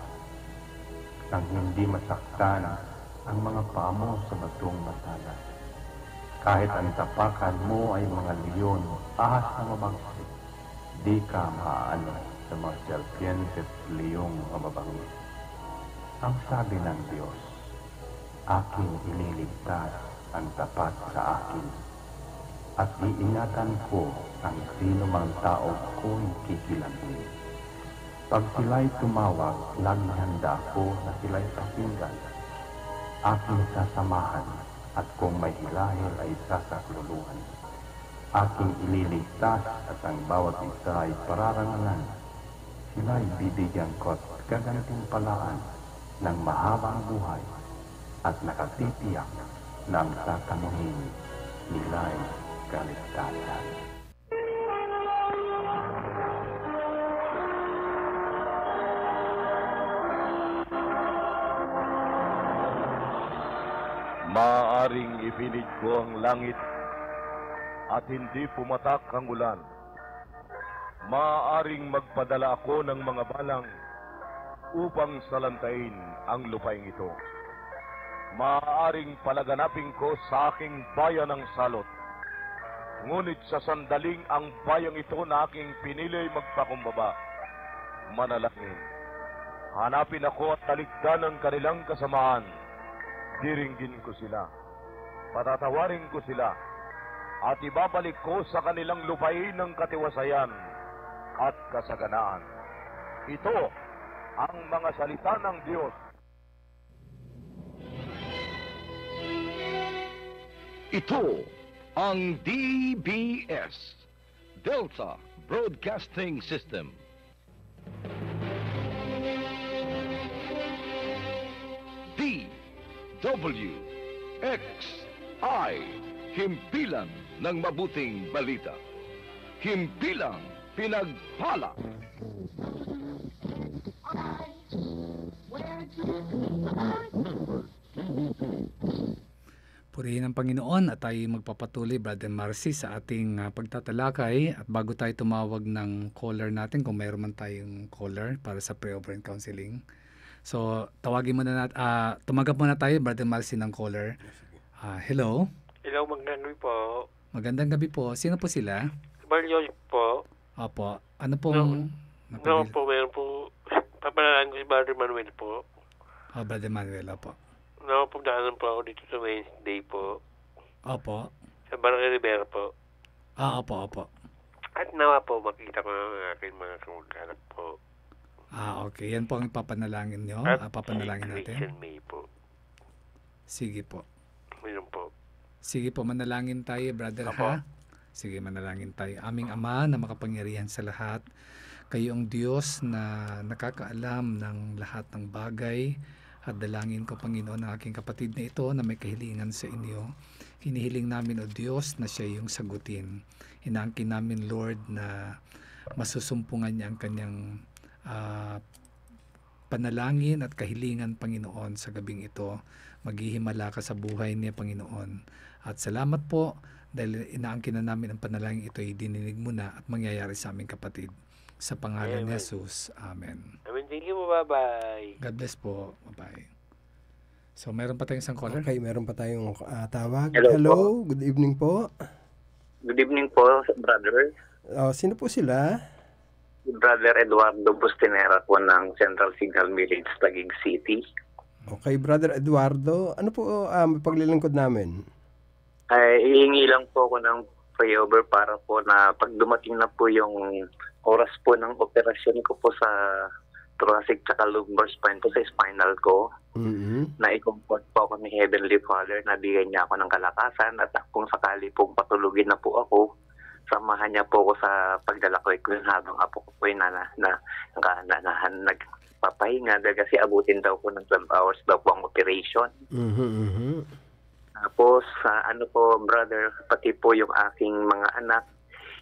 Nang hindi masaktan ang mga pamo sa batong matalas. Kahit ang tapakan mo ay mga leon, ahas na mabangsik, di ka maaano sa mga serpientes leyong mababangis. Ang sabi ng Diyos, aking ililigtas ang tapat sa akin. At iingatan ko ang sino mang tao ko'y kikilanin. Pag sila'y tumawag, lagi handa ko na sila'y pakinggan. Aking sasamahan at kung may hilahil ay sasakluluhan. Aking ililigtas at ang bawat isa ay pararangalan. Sila'y bibigyan ko at kagantimpalaan ng mahabang buhay at nakatitiyak ng tatamuhin nila'y kaligtasan. Maaring ibinig ko ang langit at hindi pumatak ang ulan. Maaring magpadala ako ng mga balang upang salantayin ang lupaing ito maaaring palaganapin ko sa aking bayan ng salot. Ngunit sa sandaling ang bayang ito na aking pinili magpakumbaba, manalangin. Hanapin ako at taligdan ang kanilang kasamaan. Diringgin ko sila. Patatawarin ko sila. At ibabalik ko sa kanilang lupain ng katiwasayan at kasaganaan. Ito ang mga salita ng Diyos Ito ang DBS, Delta Broadcasting System. D, W, X, I, himpilan ng mabuting balita. Himpilang pinagpala. where Purihin ang Panginoon at tayo magpapatuloy, Brother Marcy, sa ating uh, pagtatalakay. At bago tayo tumawag ng caller natin, kung mayroon man tayong caller para sa pre-operant counseling. So, tawagin muna natin, uh, ah, tumaga muna tayo, Brother Marcy, ng caller. Uh, hello? Hello, magandang gabi po. Magandang gabi po. Sino po sila? Barrio po. Opo. Ano pong... No, no po, meron po. Papanaan ko si Brother Manuel po. Oh, Brother Manuel, opo nakapagdaanan po ako dito sa Wednesday po. Opo. Sa Barangay Rivera po. Ah, opo, opo. At nawa po makita ko ang aking mga kamag-anak po. Ah, okay. Yan po ang papanalangin nyo. At ah, papanalangin natin. Christian May po. Sige po. Yun po. Sige po, manalangin tayo, brother, Apo. ha? Sige, manalangin tayo. Aming Ama na makapangyarihan sa lahat, kayo ang Diyos na nakakaalam ng lahat ng bagay at dalangin ko, Panginoon, ang aking kapatid na ito na may kahilingan sa inyo. Hinihiling namin, O Diyos, na siya yung sagutin. Inangkin namin, Lord, na masusumpungan niya ang kanyang uh, panalangin at kahilingan, Panginoon, sa gabing ito. Maghihimala ka sa buhay niya, Panginoon. At salamat po dahil inaangkin na namin ang panalangin ito, ay dininig mo na at mangyayari sa aming kapatid. Sa pangalan Amen. ni Jesus. Amen. Amen. Thank you po. Bye-bye. God bless po. Bye-bye. So, meron pa tayong isang caller? Okay, meron pa tayong uh, tawag. Hello, Hello good evening po. Good evening po, brother. Oh, sino po sila? Brother Eduardo Bustinera po ng Central Signal Village, Taguig City. Okay, Brother Eduardo. Ano po um, paglilingkod namin? Ay, hihingi lang po ako ng prayover para po na pag dumating na po yung oras po ng operasyon ko po sa thoracic tsaka lumbar spine ko sa spinal ko. Mm-hmm. Na i-comfort po ako ni Heavenly Father na bigyan niya ako ng kalakasan at kung sakali pong patulugin na po ako, samahan niya po ako sa pagdalakoy ko habang apo ko po na, na, na, na, na, na, na nagpapahinga dahil kasi abutin daw po ng 12 hours daw po ang operation. Mm-hmm, mm-hmm. Tapos, uh, ano po, brother, pati po yung aking mga anak,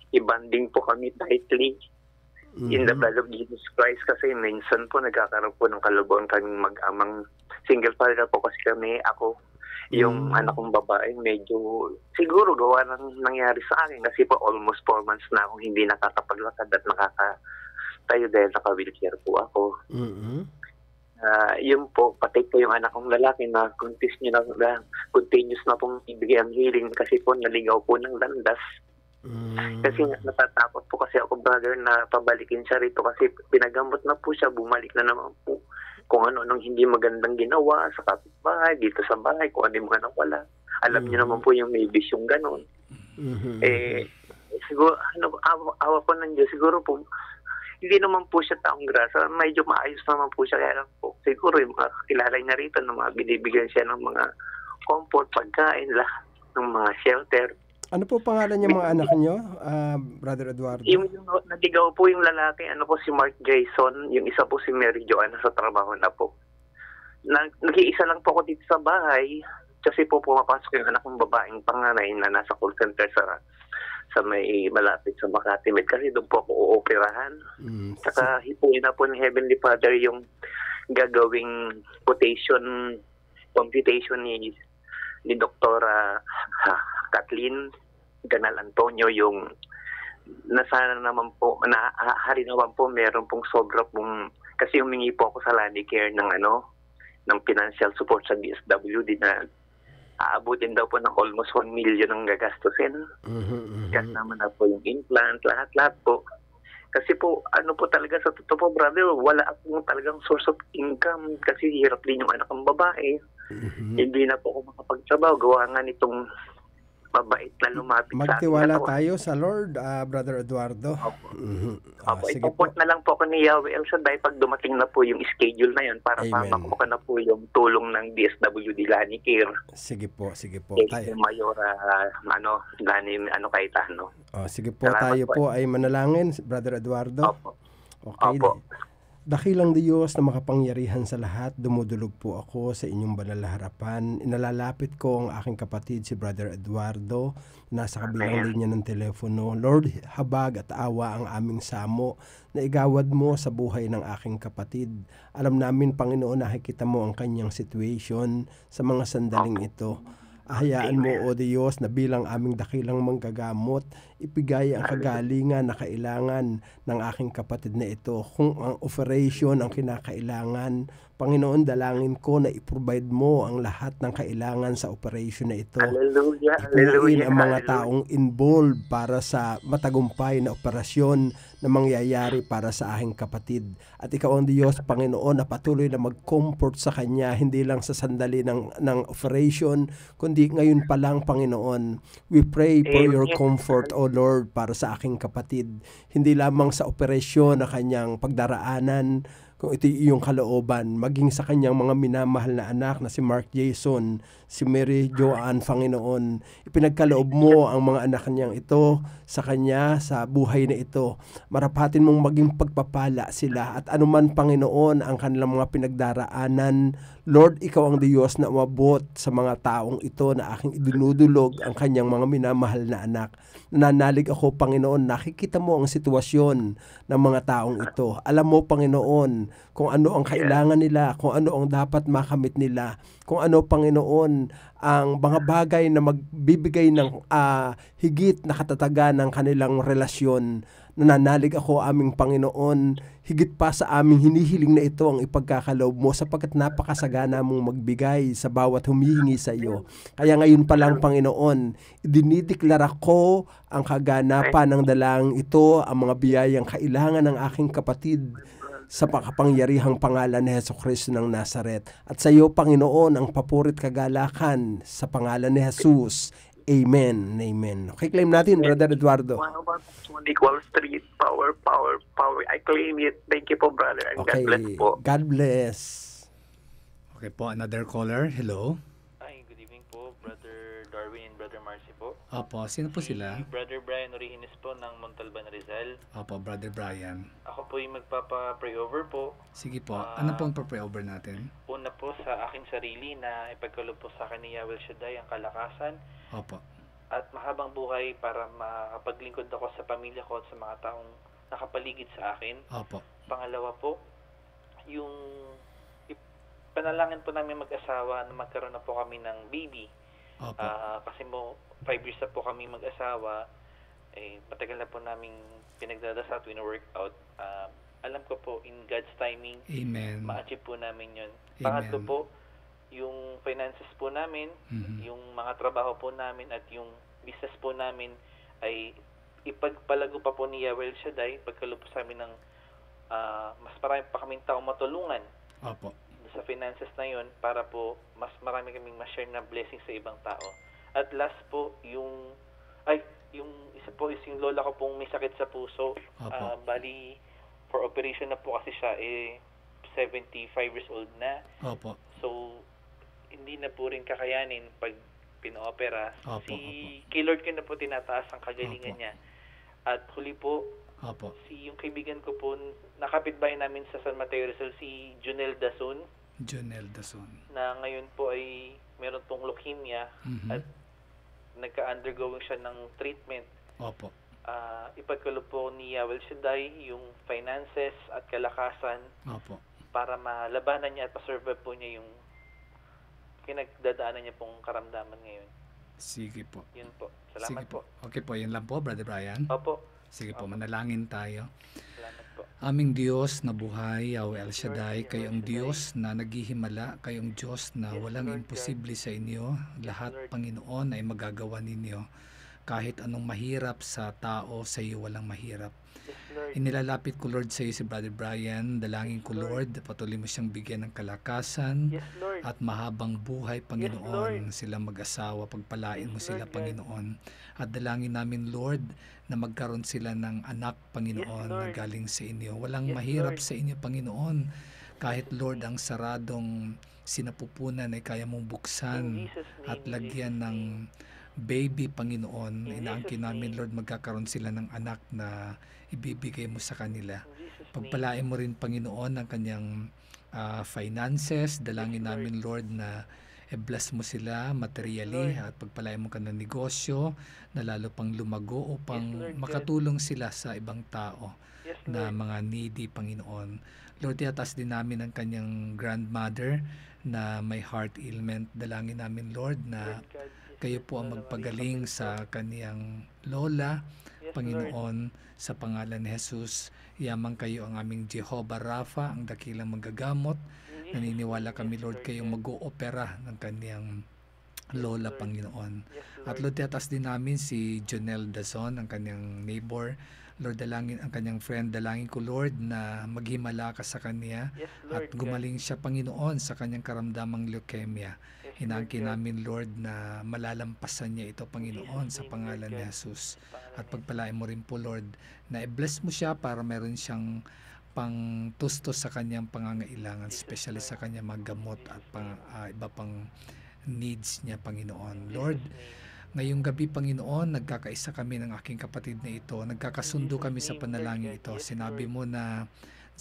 ibanding po kami tightly mm-hmm. in the mm-hmm. blood of Jesus Christ kasi minsan po nagkakaroon po ng kalubon kaming mag-amang single father po kasi kami, ako, yung mm. anak kong babae, medyo siguro gawa ng nangyari sa akin kasi po almost 4 months na akong hindi nakakapaglakad at nakakatayo dahil naka-wheelchair po ako. Mm-hmm. Uh, yun po, pati po yung anak kong lalaki na continuous na, na continuous na pong ibigay ang healing kasi po naligaw po ng landas. Mm. Kasi nga natatakot po kasi ako brother na pabalikin siya rito kasi pinagamot na po siya, bumalik na naman po kung ano nang hindi magandang ginawa sa kapitbahay, dito sa bahay, kung ano yung mga nang wala. Alam mm. niyo naman po yung may bisyong ganun. Mm-hmm. Eh, siguro, ano, awa, awa po ng Diyos, siguro po, hindi naman po siya taong grasa, medyo maayos naman po siya, kaya lang po, siguro yung mga kakilala niya rito, ng mga binibigyan siya ng mga comfort, pagkain, lahat ng mga shelter, ano po pangalan niya mga anak niyo, uh, Brother Eduardo? Yung, yung naligaw po yung lalaki, ano po si Mark Jason, yung isa po si Mary Jo, ano sa trabaho na po. Nag, iisa lang po ako dito sa bahay kasi po pumapasok yung anak kong babaeng panganay na nasa call center sa sa may malapit sa Makati Med kasi doon po ako uoperahan. Mm. Saka hipuin na po ng Heavenly Father yung gagawing quotation computation ni ni Doktora ah, Kathleen Ganal Antonio yung nasa sana naman po, nahahari naman po, meron pong sobra pong, kasi humingi po ako sa Lani Care ng ano, ng financial support sa DSWD na aabutin daw po ng almost 1 million ang gagastusin. Mm-hmm. Kasama mm-hmm. na po yung implant, lahat-lahat po. Kasi po, ano po talaga sa totoo po, brother, wala akong talagang source of income kasi hirap din yung anak ng babae. Mm-hmm. Hindi na po ako makapagtrabaho. Gawa nga nitong mabait na lumapit Magtiwala sa tayo sa Lord, uh, Brother Eduardo. Opo. Mm-hmm. Opo. Ah, Ipupot na lang po ko ni Yahweh El Shaddai pag dumating na po yung schedule na yun para mamakuha na po yung tulong ng DSWD Lani Care. Sige po, sige po. Kay tayo. Mayor, uh, ano, Lani, ano kay Tano. Oh, sige po, Salamat tayo po. po ay manalangin, Brother Eduardo. Opo. Okay. Opo. Dakilang Diyos na makapangyarihan sa lahat, dumudulog po ako sa inyong banal na harapan. Inalalapit ko ang aking kapatid si Brother Eduardo, nasa kabilang linya ng telepono. Lord, habag at awa ang aming samo na igawad mo sa buhay ng aking kapatid. Alam namin, Panginoon, nakikita mo ang kanyang situation sa mga sandaling ito. Hayaan mo, O Diyos, na bilang aming dakilang manggagamot, ipigay ang kagalingan na kailangan ng aking kapatid na ito. Kung ang operation ang kinakailangan, Panginoon, dalangin ko na i-provide mo ang lahat ng kailangan sa operation na ito. Hallelujah, hallelujah, ang mga taong involved para sa matagumpay na operasyon na mangyayari para sa aking kapatid. At ikaw ang Diyos, Panginoon, na patuloy na mag-comfort sa kanya, hindi lang sa sandali ng, ng operation, kundi ngayon pa lang, Panginoon. We pray for Amen. your comfort, O Lord, para sa aking kapatid. Hindi lamang sa operasyon na kanyang pagdaraanan, kung ito yung kalooban maging sa kanyang mga minamahal na anak na si Mark Jason si Mary Joanne Panginoon. Ipinagkaloob mo ang mga anak niyang ito sa kanya sa buhay na ito. Marapatin mong maging pagpapala sila at anuman Panginoon ang kanilang mga pinagdaraanan. Lord, ikaw ang Diyos na umabot sa mga taong ito na aking idinudulog ang kanyang mga minamahal na anak. Nanalig ako Panginoon, nakikita mo ang sitwasyon ng mga taong ito. Alam mo Panginoon kung ano ang kailangan nila, kung ano ang dapat makamit nila kung ano Panginoon ang mga bagay na magbibigay ng uh, higit na katatagan ng kanilang relasyon. Nananalig ako aming Panginoon, higit pa sa aming hinihiling na ito ang ipagkakalob mo sapagkat napakasagana mong magbigay sa bawat humihingi sa iyo. Kaya ngayon pa lang Panginoon, dinideklara ko ang kaganapan ng dalang ito, ang mga biyayang kailangan ng aking kapatid sa makapangyarihang pangalan ni Heso Kristo ng Nazaret. At sa iyo, Panginoon, ang papurit kagalakan sa pangalan ni Jesus. Amen. Amen. Okay, claim natin, Brother Eduardo. One of Street, power, power, power. I claim it. Thank you po, brother. And okay. God bless po. God bless. Okay po, another caller. Hello. Hi, good evening po, Brother Darwin and Brother Marcy. Opo, sino po si sila? Brother Brian Orihines po ng Montalban Rizal. Opo, Brother Brian. Ako po yung magpapa-pray over po. Sige po, uh, ano pong pa-pray over natin? Una po sa aking sarili na ipagkalob po sa akin ni Yahweh Shaddai ang kalakasan. Opo. At mahabang buhay para makapaglingkod ako sa pamilya ko at sa mga taong nakapaligid sa akin. Opo. Pangalawa po, yung panalangin po namin mag-asawa na magkaroon na po kami ng baby Opo. Uh, kasi mo, five years na po kami mag-asawa, eh, matagal na po namin pinagdadasal at wino-workout. Uh, ah, alam ko po, in God's timing, Amen. ma-achieve po namin yun. Pangatlo po, yung finances po namin, mm-hmm. yung mga trabaho po namin at yung business po namin ay ipagpalago pa po ni Yahweh Shaddai pagkalupos sa amin ng uh, mas marami pa kaming tao matulungan. Opo sa finances na yon para po mas marami kaming ma-share na blessing sa ibang tao. At last po, yung, ay, yung isa po is yung lola ko pong may sakit sa puso. Opo. Uh, bali, for operation na po kasi siya, eh, 75 years old na. Opo. So, hindi na po rin kakayanin pag pinoopera. Opo, si opo. kay Lord ko na po tinataas ang kagalingan opo. niya. At huli po, opo. Si yung kaibigan ko po, nakapitbahay namin sa San Mateo Rizal, si Junel Dasun. Jonel Dason. Na ngayon po ay meron pong leukemia mm-hmm. at nagka-undergoing siya ng treatment. Opo. Uh, ipagkulo po ni Yawel Shaddai yung finances at kalakasan Opo. para malabanan niya at ma-survive po niya yung pinagdadaanan niya pong karamdaman ngayon. Sige po. Yun po. Salamat Sige po. po. Okay po, yun lang po, Brother Brian. Opo. Sige Opo. po, manalangin tayo. Salamat. Aming Diyos na buhay, O El Shaddai, kayong Diyos na naghihimala, kayong Diyos na walang imposible sa inyo, lahat Panginoon ay magagawa ninyo. Kahit anong mahirap sa tao, sa iyo walang mahirap. Inilalapit ko Lord sa iyo si Brother Brian. Dalangin ko Lord, patuloy mo siyang bigyan ng kalakasan yes, at mahabang buhay Panginoon. Yes, sila mag-asawa, pagpalain mo sila Panginoon. At dalangin namin Lord na magkaroon sila ng anak Panginoon yes, na galing sa inyo. Walang yes, mahirap Lord. sa inyo Panginoon. Kahit Lord ang saradong sinapupunan ay kaya mong buksan at lagyan ng baby, Panginoon. In Inaangkin namin, Lord, magkakaroon sila ng anak na ibibigay mo sa kanila. Pagpalain mo rin, Panginoon, ang kanyang uh, finances. Dalangin namin, Lord, na e-bless mo sila materially at pagpalain mo kanang negosyo na lalo pang lumago upang yes, makatulong sila sa ibang tao na mga needy, Panginoon. Lord, iatas din namin ang kanyang grandmother na may heart ailment. Dalangin namin, Lord, na Lord kayo po ang magpagaling sa kaniyang lola, Panginoon, sa pangalan ni Jesus. Yamang kayo ang aming Jehovah Rafa, ang dakilang magagamot. Naniniwala kami, yes, Lord, kayong mag-oopera ng kaniyang lola, Lord. Panginoon. At Lord, tiyatas din namin si Jonel Dazon, ang kanyang neighbor. Lord, dalangin ang kanyang friend, dalangin ko Lord na maghimala ka sa kanya yes, Lord, at gumaling siya Panginoon sa kanyang karamdamang leukemia. Hinangkin namin, Lord, na malalampasan niya ito, Panginoon, sa mm-hmm. pangalan ni Jesus. At pagpalain mo rin po, Lord, na i-bless mo siya para meron siyang pangtustos sa kanyang pangangailangan, especially sa kanyang mga gamot at pang, uh, iba pang needs niya, Panginoon. Lord, Ngayong gabi, Panginoon, nagkakaisa kami ng aking kapatid na ito. Nagkakasundo kami sa panalangin ito. Sinabi mo na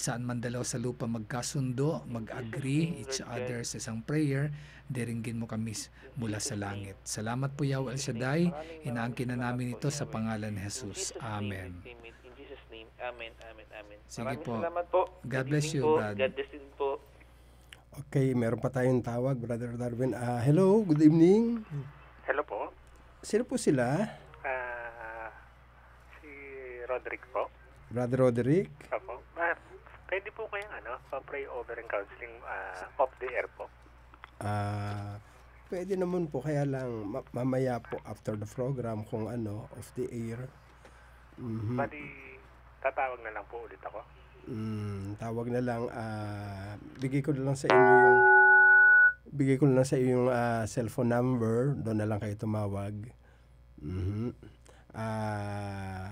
saan man dalaw sa lupa magkasundo, mag-agree mm-hmm. each other sa isang prayer, diringgin mo kami mula sa langit. Salamat po, Yahweh El Shaddai. Inaangkin na namin ito sa pangalan ni Jesus. Amen. Amen, amen, amen. Sige po. Salamat po. God bless you, Brad. God bless you po. Okay, meron pa tayong tawag, Brother Darwin. Uh, hello, good evening. Hello po. Sino po sila? Uh, si Roderick po. Brother Roderick? Opo. Ah, Pwede po kayang ano, pa-pray over and counseling uh, off the air po. Ah, uh, pwede naman po kaya lang ma- mamaya po after the program kung ano, off the air. Mm-hmm. Bali, tatawag na lang po ulit ako. Mm, tawag na lang uh, bigay ko na lang sa inyo yung bigay ko na lang sa inyo yung uh, cellphone number, doon na lang kayo tumawag. Mhm. Ah, uh,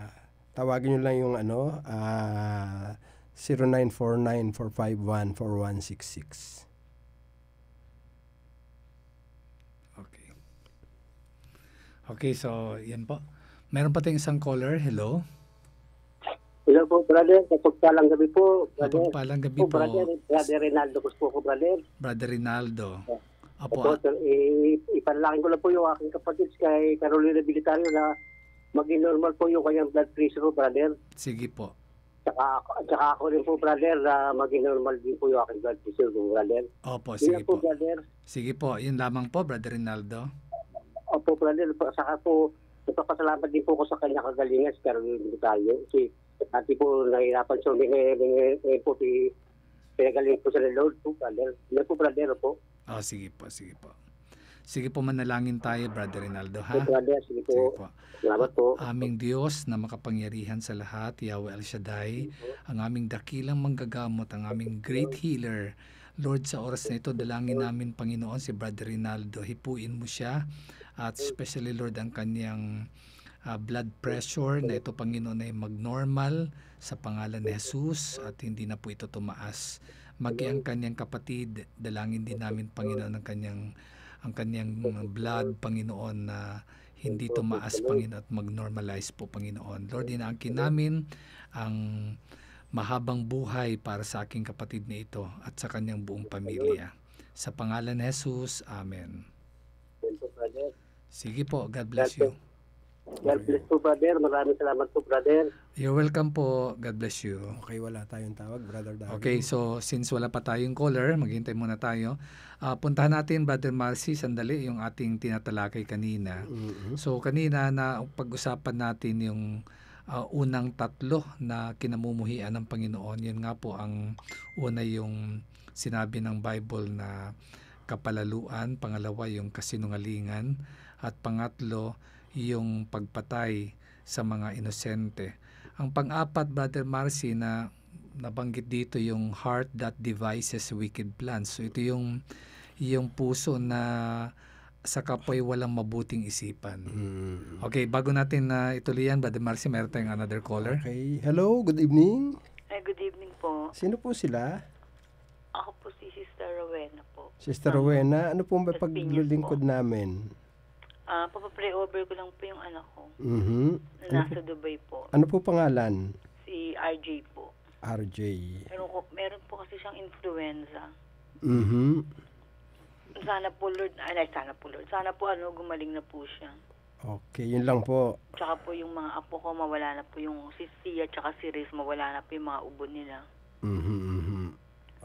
tawagin niyo lang yung ano, ah uh, 0949-451-4166. Okay. Okay, so yan po. Meron pa tayong isang caller. Hello? Hello po, brother. Kapagpalang gabi po. Kapagpalang gabi po. Brother, brother Rinaldo gusto ko, brother. Brother Rinaldo. Apo, Apo ah. sir, eh, ko lang po yung aking kapatid kay Carolina Bilitario na maging normal po yung kanyang blood pressure, brother. Sige po. Tsaka, tsaka ako rin po, brother, na maging normal din po yung aking blood pressure ko, brother. Opo, sige Yun po. po. brother. Sige po, yun lamang po, Brother Rinaldo. Opo, brother. Saka po, nagpapasalamat din po ko sa kanya kagalingan, pero hindi tayo. Kasi dati po, nahirapan siya, ngayon po, pinagaling po sa Lord po, brother. Yan po, brother, po. Oh, ah, sige po, sige po. Sige po manalangin tayo, Brother Rinaldo, ha? Sige, po. Sige po. Salamat po. Aming Diyos na makapangyarihan sa lahat, Yahweh El Shaddai, ang aming dakilang manggagamot, ang aming great healer, Lord, sa oras na ito, dalangin namin, Panginoon, si Brother Rinaldo. Hipuin mo siya at especially, Lord, ang kanyang uh, blood pressure na ito, Panginoon, ay mag-normal sa pangalan ni Jesus at hindi na po ito tumaas. Magi ang kanyang kapatid, dalangin din namin, Panginoon, ang kanyang ang kanyang blood, Panginoon, na hindi tumaas, Panginoon, at mag-normalize po, Panginoon. Lord, inaangkin namin ang mahabang buhay para sa aking kapatid na ito at sa kanyang buong pamilya. Sa pangalan ni Jesus, Amen. Sige po, God bless you. God bless po, brother. Maraming salamat po, brother. You're welcome po. God bless you. Okay, wala tayong tawag, brother Dago. Okay, so since wala pa tayong caller, maghintay muna tayo. Uh, puntahan natin, brother Marcy, sandali, yung ating tinatalakay kanina. Mm-hmm. So kanina na pag-usapan natin yung uh, unang tatlo na kinamumuhian ng Panginoon. Yan nga po ang una yung sinabi ng Bible na kapalaluan, pangalawa yung kasinungalingan, at pangatlo yung pagpatay sa mga inosente. Ang pang-apat, Brother Marcy, na nabanggit dito yung heart that devises wicked plans. So ito yung yung puso na sa kapoy walang mabuting isipan. Mm. Okay, bago natin na uh, ituloy yan, Brother Marcy, meron tayong another caller. Okay. Hello, good evening. Ay, good evening po. Sino po sila? Ako po si Sister Rowena po. Sister Rowena, ano po mapag-lingkod namin? Uh, ah, Papapre-over ko lang po yung anak ko. Mhm. hmm nasa po? Dubai po. Ano po pangalan? Si RJ po. RJ. Meron, ko, meron po kasi siyang influenza. Mhm. Sana po Lord, ay sana po Lord, sana po ano, gumaling na po siya. Okay, yun lang po. Tsaka po yung mga apo ko, mawala na po yung si Sia tsaka si Riz, mawala na po yung mga ubo nila. Mm-hmm. mm-hmm.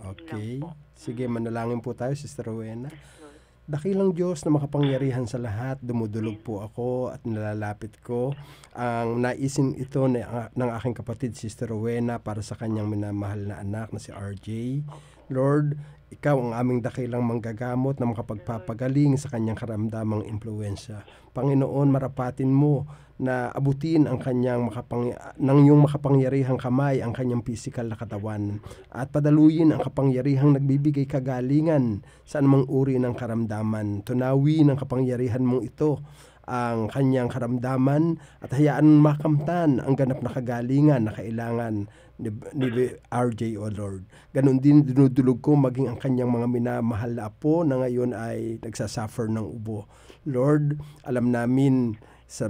Okay. Sige, mm-hmm. manalangin po tayo, Sister Rowena. Yes, Dakilang Diyos na makapangyarihan sa lahat, dumudulog po ako at nalalapit ko ang naisin ito ng aking kapatid Sister Rowena para sa kanyang minamahal na anak na si RJ. Lord, ikaw ang aming dakilang manggagamot na makapagpapagaling sa kanyang karamdamang impluensya. Panginoon, marapatin mo na abutin ang kanyang makapang ng iyong makapangyarihang kamay ang kanyang pisikal na katawan at padaluyin ang kapangyarihang nagbibigay kagalingan sa anumang uri ng karamdaman. Tunawin ang kapangyarihan mong ito ang kanyang karamdaman at hayaan makamtan ang ganap na kagalingan na kailangan ni, ni RJ O Lord. Ganon din dinudulog ko maging ang kanyang mga minamahal na apo na ngayon ay nagsasuffer ng ubo. Lord, alam namin sa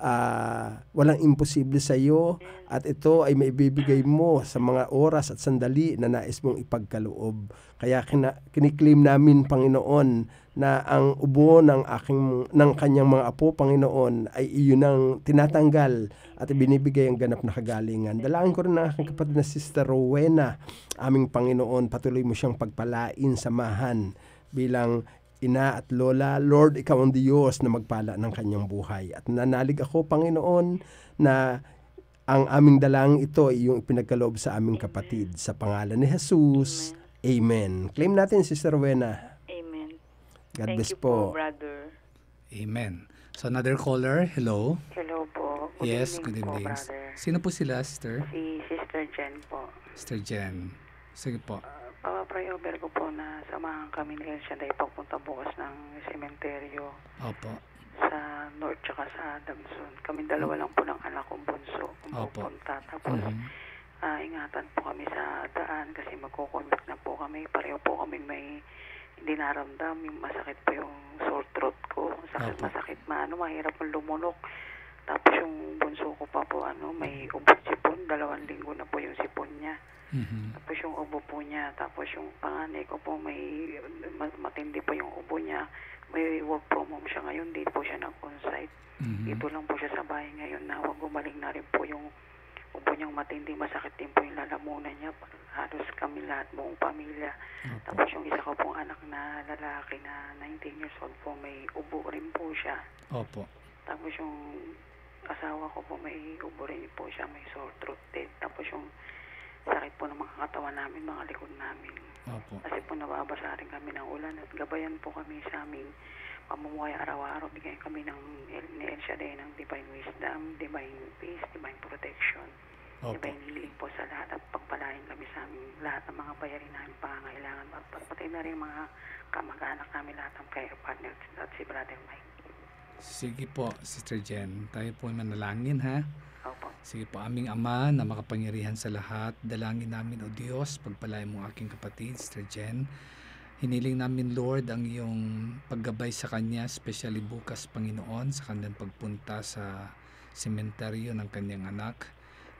uh, walang imposible sa iyo at ito ay maibibigay mo sa mga oras at sandali na nais mong ipagkaloob. Kaya kina- kiniklaim namin, Panginoon, na ang ubo ng aking ng kanyang mga apo Panginoon ay iyon ang tinatanggal at binibigay ang ganap na kagalingan. Dalangin ko rin ang aking kapatid na Sister Rowena, aming Panginoon, patuloy mo siyang pagpalain, samahan bilang ina at lola, Lord, ikaw ang Diyos na magpala ng kanyang buhay. At nanalig ako, Panginoon, na ang aming dalang ito ay yung ipinagkaloob sa aming kapatid. Sa pangalan ni Jesus, Amen. Claim natin, Sister Rowena. God Thank bless you po. po, brother. Amen. So another caller, hello. Hello po. Good yes, good evening. Po, Sino po sila, sister? Si Sister Jen po. Sister Jen. Sige po. Uh, Papa-pray over ko po na samahan kami ni siya dahil pagpunta bukas ng sementeryo. Opo. Sa North tsaka sa Adamson. Kami dalawa lang po ng anak kong bunso. Opo. Pupunta. Tapos, mm-hmm uh, ingatan po kami sa daan kasi magko-commit na po kami. Pareho po kami may dinaramdam, yung masakit pa yung sore throat ko. masakit, Opo. masakit, maano, mahirap ang lumunok. Tapos yung bunso ko pa po, ano, may ubod sipon. Dalawang linggo na po yung sipon niya. Mm-hmm. Tapos yung ubo po niya. Tapos yung panganay ko po, may matindi po yung ubo niya. May work from home siya ngayon. Di po siya nag-onsite. Mm-hmm. Dito lang po siya sa bahay ngayon na wag gumaling na rin po yung po niyang matindi, masakit din po yung lalamunan niya. Halos kami lahat, buong pamilya. Opo. Tapos yung isa ko pong anak na lalaki na 19 years old po, may ubo rin po siya. Opo. Tapos yung asawa ko po, may ubo rin po siya, may sore throat din. Tapos yung sakit po ng mga katawan namin, mga likod namin. Opo. Kasi po nababasa rin kami ng ulan at gabayan po kami sa aming pamumuhay araw-araw, bigyan kami ng ni El Shaddai ng divine wisdom, divine peace, divine protection, okay. divine healing po sa lahat at pagpalain kami sa aming lahat ng mga bayarin namin pangangailangan at pati na rin mga kamag-anak namin lahat ng prayer partners at si Brother Mike. Sige po, Sister Jen. Tayo po manalangin ha. Sige po, aming Ama na makapangyarihan sa lahat, dalangin namin o Diyos, pagpalain mo aking kapatid, Sister Jen. Hiniling namin Lord ang iyong paggabay sa Kanya, especially bukas Panginoon sa kanyang pagpunta sa sementeryo ng kanyang anak.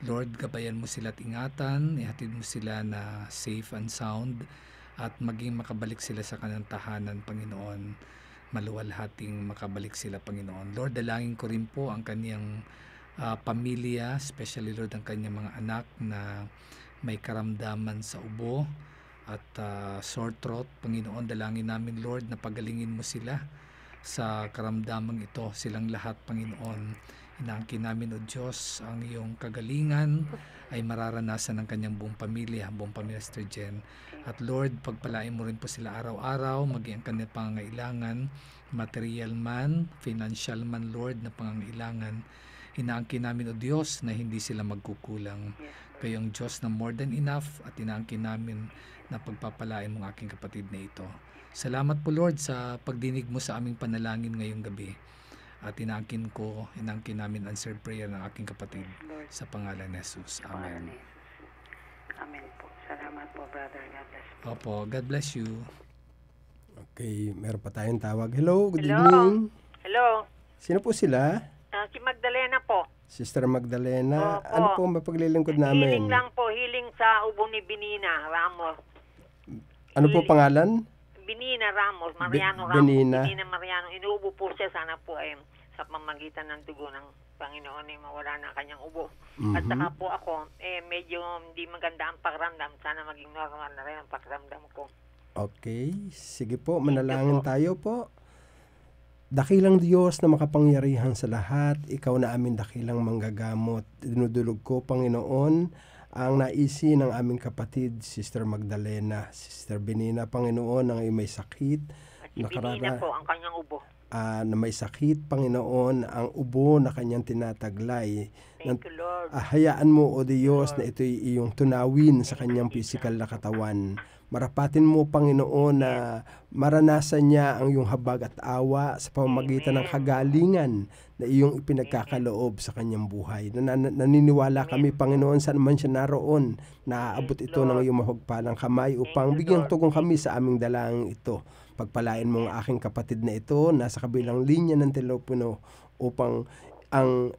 Lord, gabayan mo sila at ingatan, ihatid mo sila na safe and sound at maging makabalik sila sa kanilang tahanan, Panginoon. Maluwalhating makabalik sila, Panginoon. Lord, dalangin ko rin po ang kanyang uh, pamilya, especially Lord ang kanyang mga anak na may karamdaman sa ubo at uh, sore throat. Panginoon, dalangin namin Lord na pagalingin mo sila sa karamdamang ito, silang lahat, Panginoon. Inaangkin namin, O Diyos, ang iyong kagalingan ay mararanasan ng kanyang buong pamilya, buong pamilya, Sister Jen. At Lord, pagpalain mo rin po sila araw-araw, maging ang kanilang pangangailangan, material man, financial man, Lord, na pangangailangan. Inaangkin namin, O Diyos, na hindi sila magkukulang. Kayong Diyos na more than enough at inaangkin namin na pagpapalain mong aking kapatid na ito. Salamat po Lord sa pagdinig mo sa aming panalangin ngayong gabi. At inangkin ko, inangkin namin answer prayer ng aking kapatid Lord, sa pangalan ni Jesus. Amen. Amen po. Salamat po, brother. God bless you. Opo, God bless you. Okay, meron pa tayong tawag. Hello, good Hello. evening. Hello. Sino po sila? Uh, si Magdalena po. Sister Magdalena, Opo. ano po mapaglilingkod namin? Healing lang po, healing sa ubo ni Binina, Ramos. Ano po pangalan? Benina Ramos, Mariano Ramos. Benina. Benina Mariano. Inuubo po siya sana po eh, sa pamamagitan ng dugo ng Panginoon ay eh, mawala na kanyang ubo. Mm-hmm. At mhm. saka po ako, eh, medyo hindi maganda ang pakiramdam. Sana maging normal na rin ang pakiramdam ko. Okay. Sige po, manalangin po. tayo po. Dakilang Diyos na makapangyarihan sa lahat, ikaw na amin dakilang manggagamot. Dinudulog ko, Panginoon, ang naisi ng aming kapatid, Sister Magdalena, Sister Benina, Panginoon, ang may sakit. At si Benina po ang kanyang ubo. Uh, na may sakit, Panginoon, ang ubo na kanyang tinataglay. Thank you, Lord. Uh, hayaan mo, O Diyos, Lord. na ito'y iyong tunawin sa kanyang physical na katawan. Marapatin mo, Panginoon, na maranasan niya ang iyong habag at awa sa pamamagitan ng kagalingan na iyong ipinagkakaloob sa kanyang buhay. Nan- naniniwala kami, Panginoon, saan man siya naroon, naaabot ito ng iyong mahagpalang kamay upang bigyan tugong kami sa aming dalang ito. Pagpalain mong aking kapatid na ito, nasa kabilang linya ng telepono upang ang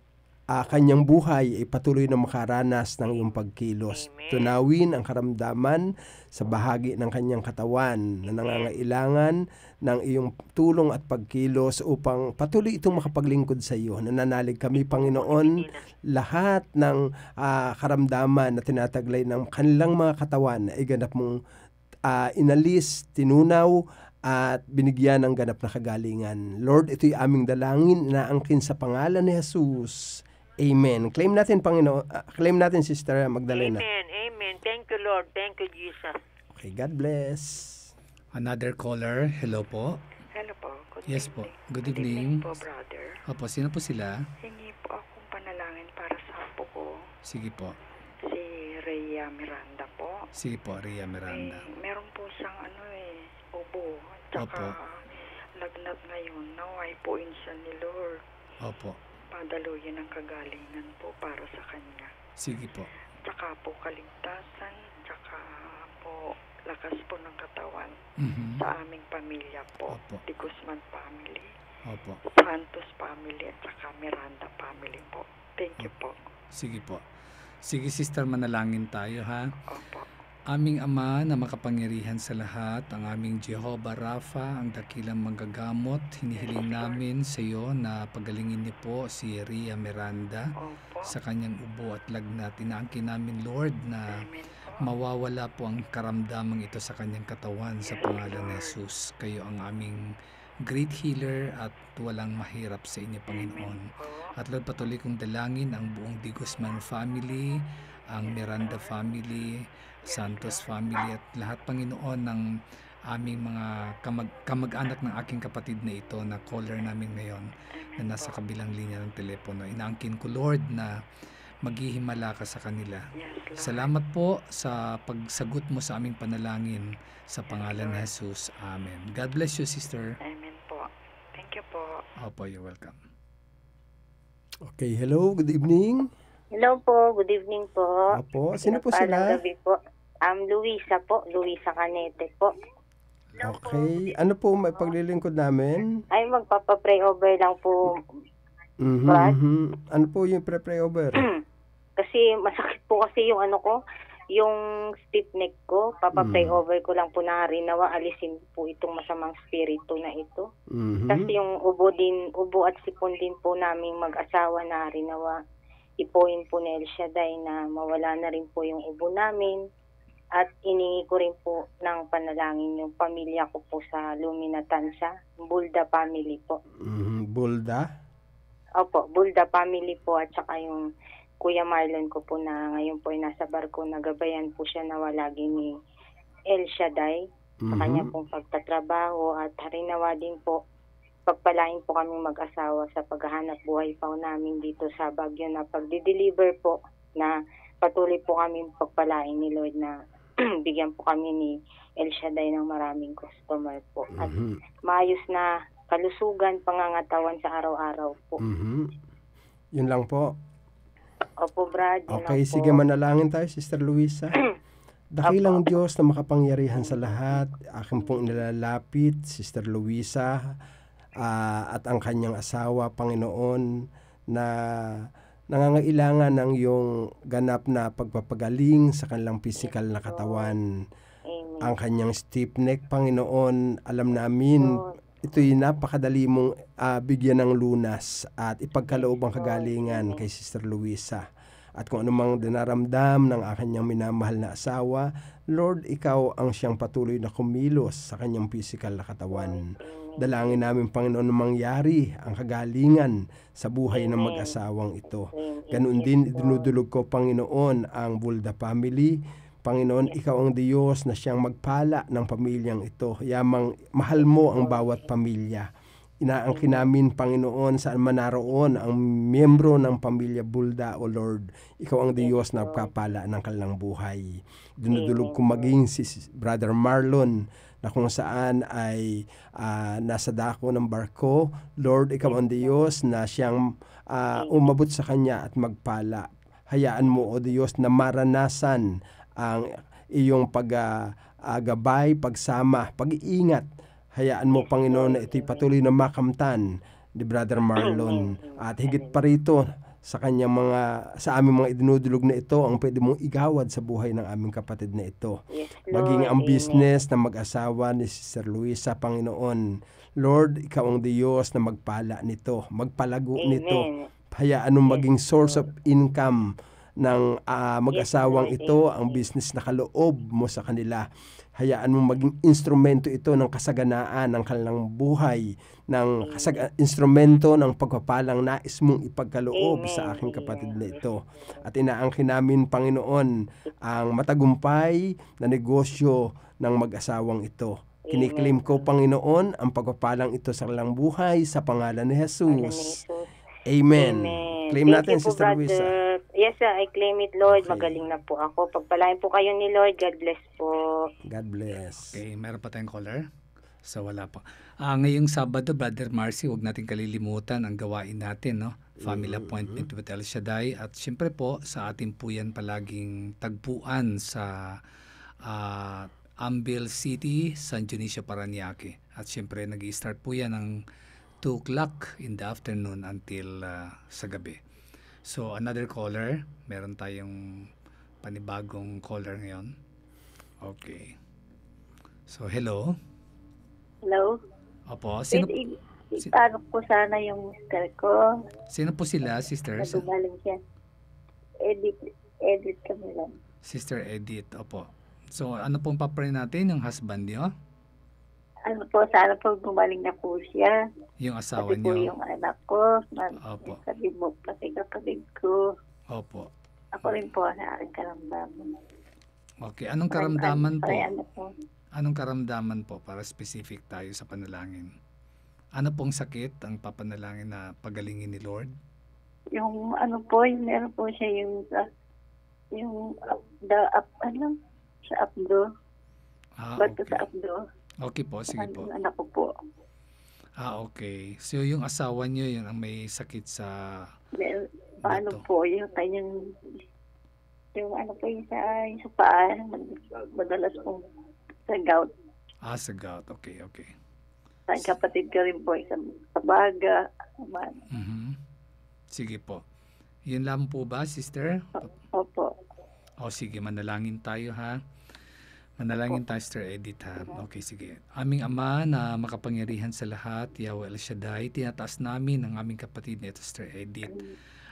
uh, kanyang buhay ay patuloy na makaranas ng iyong pagkilos. Amen. Tunawin ang karamdaman sa bahagi ng kanyang katawan na nangangailangan ng iyong tulong at pagkilos upang patuloy itong makapaglingkod sa iyo. Nananalig kami, Panginoon, lahat ng uh, karamdaman na tinataglay ng kanilang mga katawan ay ganap mong uh, inalis, tinunaw, at binigyan ng ganap na kagalingan. Lord, ito'y aming dalangin na angkin sa pangalan ni Jesus. Amen. Claim natin, Panginoon. Uh, claim natin, Sister Magdalena. Amen. Amen. Thank you, Lord. Thank you, Jesus. Okay, God bless. Another caller. Hello po. Hello po. Good yes evening. po. Good evening. Good evening po, brother. Opo, sino po sila? Hingi po akong panalangin para sa apo ko. Sige po. Si Rhea Miranda po. Sige po, Rhea eh, Miranda. Eh, meron po siyang ano eh, obo. Tsaka Opo. lagnat ngayon. Naway po siya ni Lord. Opo padaluyan ng kagalingan po para sa Kanya. Sige po. Tsaka po kaligtasan, tsaka po lakas po ng katawan mm-hmm. sa aming pamilya po. Opo. Di Guzman family, Opo. Santos family, at tsaka Miranda family po. Thank you Opo. po. Sige po. Sige sister, manalangin tayo ha. Opo. Aming Ama na makapangyarihan sa lahat, ang aming Jehova Rafa, ang dakilang manggagamot, hinihiling namin sa iyo na pagalingin niyo po si Ria Miranda sa kanyang ubo at lagnat. Inaangkin namin, Lord, na mawawala po ang karamdamang ito sa kanyang katawan sa pangalan ni Jesus. Kayo ang aming great healer at walang mahirap sa inyo, Panginoon. At Lord, patuloy kong dalangin ang buong Digosman family, ang Miranda family, Santos family at lahat Panginoon ng aming mga kamag kamag-anak ng aking kapatid na ito na caller namin ngayon na nasa kabilang linya ng telepono. Inaangkin ko Lord na maghihimala ka sa kanila. Salamat po sa pagsagot mo sa aming panalangin sa pangalan ni Jesus. Amen. God bless you, sister. Amen po. Thank you po. Opo, you're welcome. Okay, hello, good evening. Hello po, good evening po. Opo, sino po sila? po. Um, Luisa po, Luisa Canete po. Okay. Ano po may paglilingkod namin? Ay, magpapapray over lang po. Mm-hmm. mm-hmm. Ano po yung pre-pray over? kasi masakit po kasi yung ano ko, yung stiff neck ko. Papapray mm. over ko lang po na rinawa, alisin po itong masamang spirito na ito. Mm-hmm. Kasi yung ubo din, ubo at sipon din po naming mag-asawa na rinawa. ipoin po ni El Shaddai na mawala na rin po yung ubo namin at iningi ko rin po ng panalangin yung pamilya ko po sa Luminatansa, Bulda family po. Mm, Bulda? Opo, Bulda family po at saka yung Kuya Marlon ko po na ngayon po ay nasa barko, nagabayan po siya na walagi ni El Shaddai sa Mhm. kanya pong pagtatrabaho at harinawa din po pagpalain po kaming mag-asawa sa paghahanap buhay pa namin dito sa Baguio na pagdi-deliver po na patuloy po kami pagpalain ni Lord na bigyan po kami ni El Shaddai ng maraming customer po. At mm-hmm. maayos na kalusugan, pangangatawan sa araw-araw po. Mm-hmm. Yun lang po. Opo, Brad. Okay, po. sige, manalangin tayo, Sister Luisa. Dakilang Opo. Diyos na makapangyarihan sa lahat, akin pong nilalapit, Sister Luisa, uh, at ang kanyang asawa, Panginoon, na nangangailangan ng iyong ganap na pagpapagaling sa kanilang physical na katawan. Ang kanyang stiff neck, Panginoon, alam namin, ito'y napakadali mong uh, bigyan ng lunas at ipagkaloob ang kagalingan kay Sister Luisa at kung anumang dinaramdam ng kanyang minamahal na asawa, Lord, ikaw ang siyang patuloy na kumilos sa kanyang physical na katawan. Dalangin namin, Panginoon, mangyari ang kagalingan sa buhay ng mag-asawang ito. Ganun din, dinudulog ko, Panginoon, ang Bulda family, Panginoon, ikaw ang Diyos na siyang magpala ng pamilyang ito. Yamang mahal mo ang bawat pamilya. Inaangkin namin, Panginoon, saan man naroon ang miyembro ng pamilya Bulda, O Lord. Ikaw ang Diyos na kapala ng kanilang buhay. Dinudulog ko maging si Brother Marlon na kung saan ay uh, nasa dako ng barko. Lord, ikaw ang Diyos na siyang uh, umabot sa kanya at magpala. Hayaan mo, O Diyos, na maranasan ang iyong pag-agabay, ah, pagsama, pag-iingat. Hayaan mo, Panginoon, na ito'y patuloy na makamtan ni Brother Marlon. At higit pa rito, sa kanyang mga sa aming mga idinudulog na ito ang pwede mong igawad sa buhay ng aming kapatid na ito. Yes, Maging ang business na mag-asawa ni Sister Luisa Panginoon. Lord, ikaw ang Diyos na magpala nito, magpalago Amen. nito. Hayaan mong maging source of income ng uh, mag-asawang ito ang business na kaloob mo sa kanila hayaan mong maging instrumento ito ng kasaganaan ng kalang buhay, ng mm. kasag- instrumento ng pagpapalang nais mong ipagkaloob Amen. sa aking kapatid na ito. At inaangkin namin, Panginoon, ang matagumpay na negosyo ng mag-asawang ito. Kiniklaim ko, Panginoon, ang pagpapalang ito sa kalang buhay sa pangalan ni Jesus. Amen. Amen. Claim Thank natin, Sister Luisa. Yes, sir. I claim it, Lord. Okay. Magaling na po ako. Pagpalain po kayo ni Lord. God bless po. God bless. Okay, meron pa tayong caller? So, wala pa. Ah, ngayong Sabado, Brother Marcy, huwag natin kalilimutan ang gawain natin, no? Family mm-hmm. appointment with El Shaddai. At syempre po, sa atin po yan palaging tagpuan sa uh, ah, Ambil City, San Dionisio, Paranaque. At syempre, nag i start po yan ng 2 o'clock in the afternoon until uh, sa gabi. So, another color. Meron tayong panibagong color ngayon. Okay. So, hello. Hello. Opo. Sino, Wait, si, ko sana yung sister ko. Sino po sila, sister? Nagumaling siya. Edit, edit kami lang. Sister Edit, opo. So, ano pong papre natin? Yung husband niyo? ano po, sana po gumaling na po siya. Yung asawa niyo? yung anak ko. Man, Opo. Sabi mo, pati kapatid ko. Opo. Ako rin po na aking karamdaman. Okay. Anong karamdaman po? Ano po? Anong karamdaman po para specific tayo sa panalangin? Ano pong sakit ang papanalangin na pagalingin ni Lord? Yung ano po, yung meron po siya yung uh, yung up, the up, ano, sa abdo. Ah, Bato okay. sa abdo. Okay po, sige po. anak ko po. Ah, okay. So yung asawa niyo yun ang may sakit sa... Well, paano dito. po, yung kanyang... Yung ano po yung sa, yung sa paa, madalas po sa gout. Ah, sa gout. Okay, okay. Sa kapatid ka rin po, sa, sa baga. Man. Mm-hmm. Sige po. Yun lang po ba, sister? Opo. O sige, manalangin tayo ha. Manalangin tayo, Sister Edith, ha? Okay, sige. Aming Ama na makapangyarihan sa lahat, Yahweh El Shaddai, tinataas namin ang aming kapatid na ito, Sister Edith.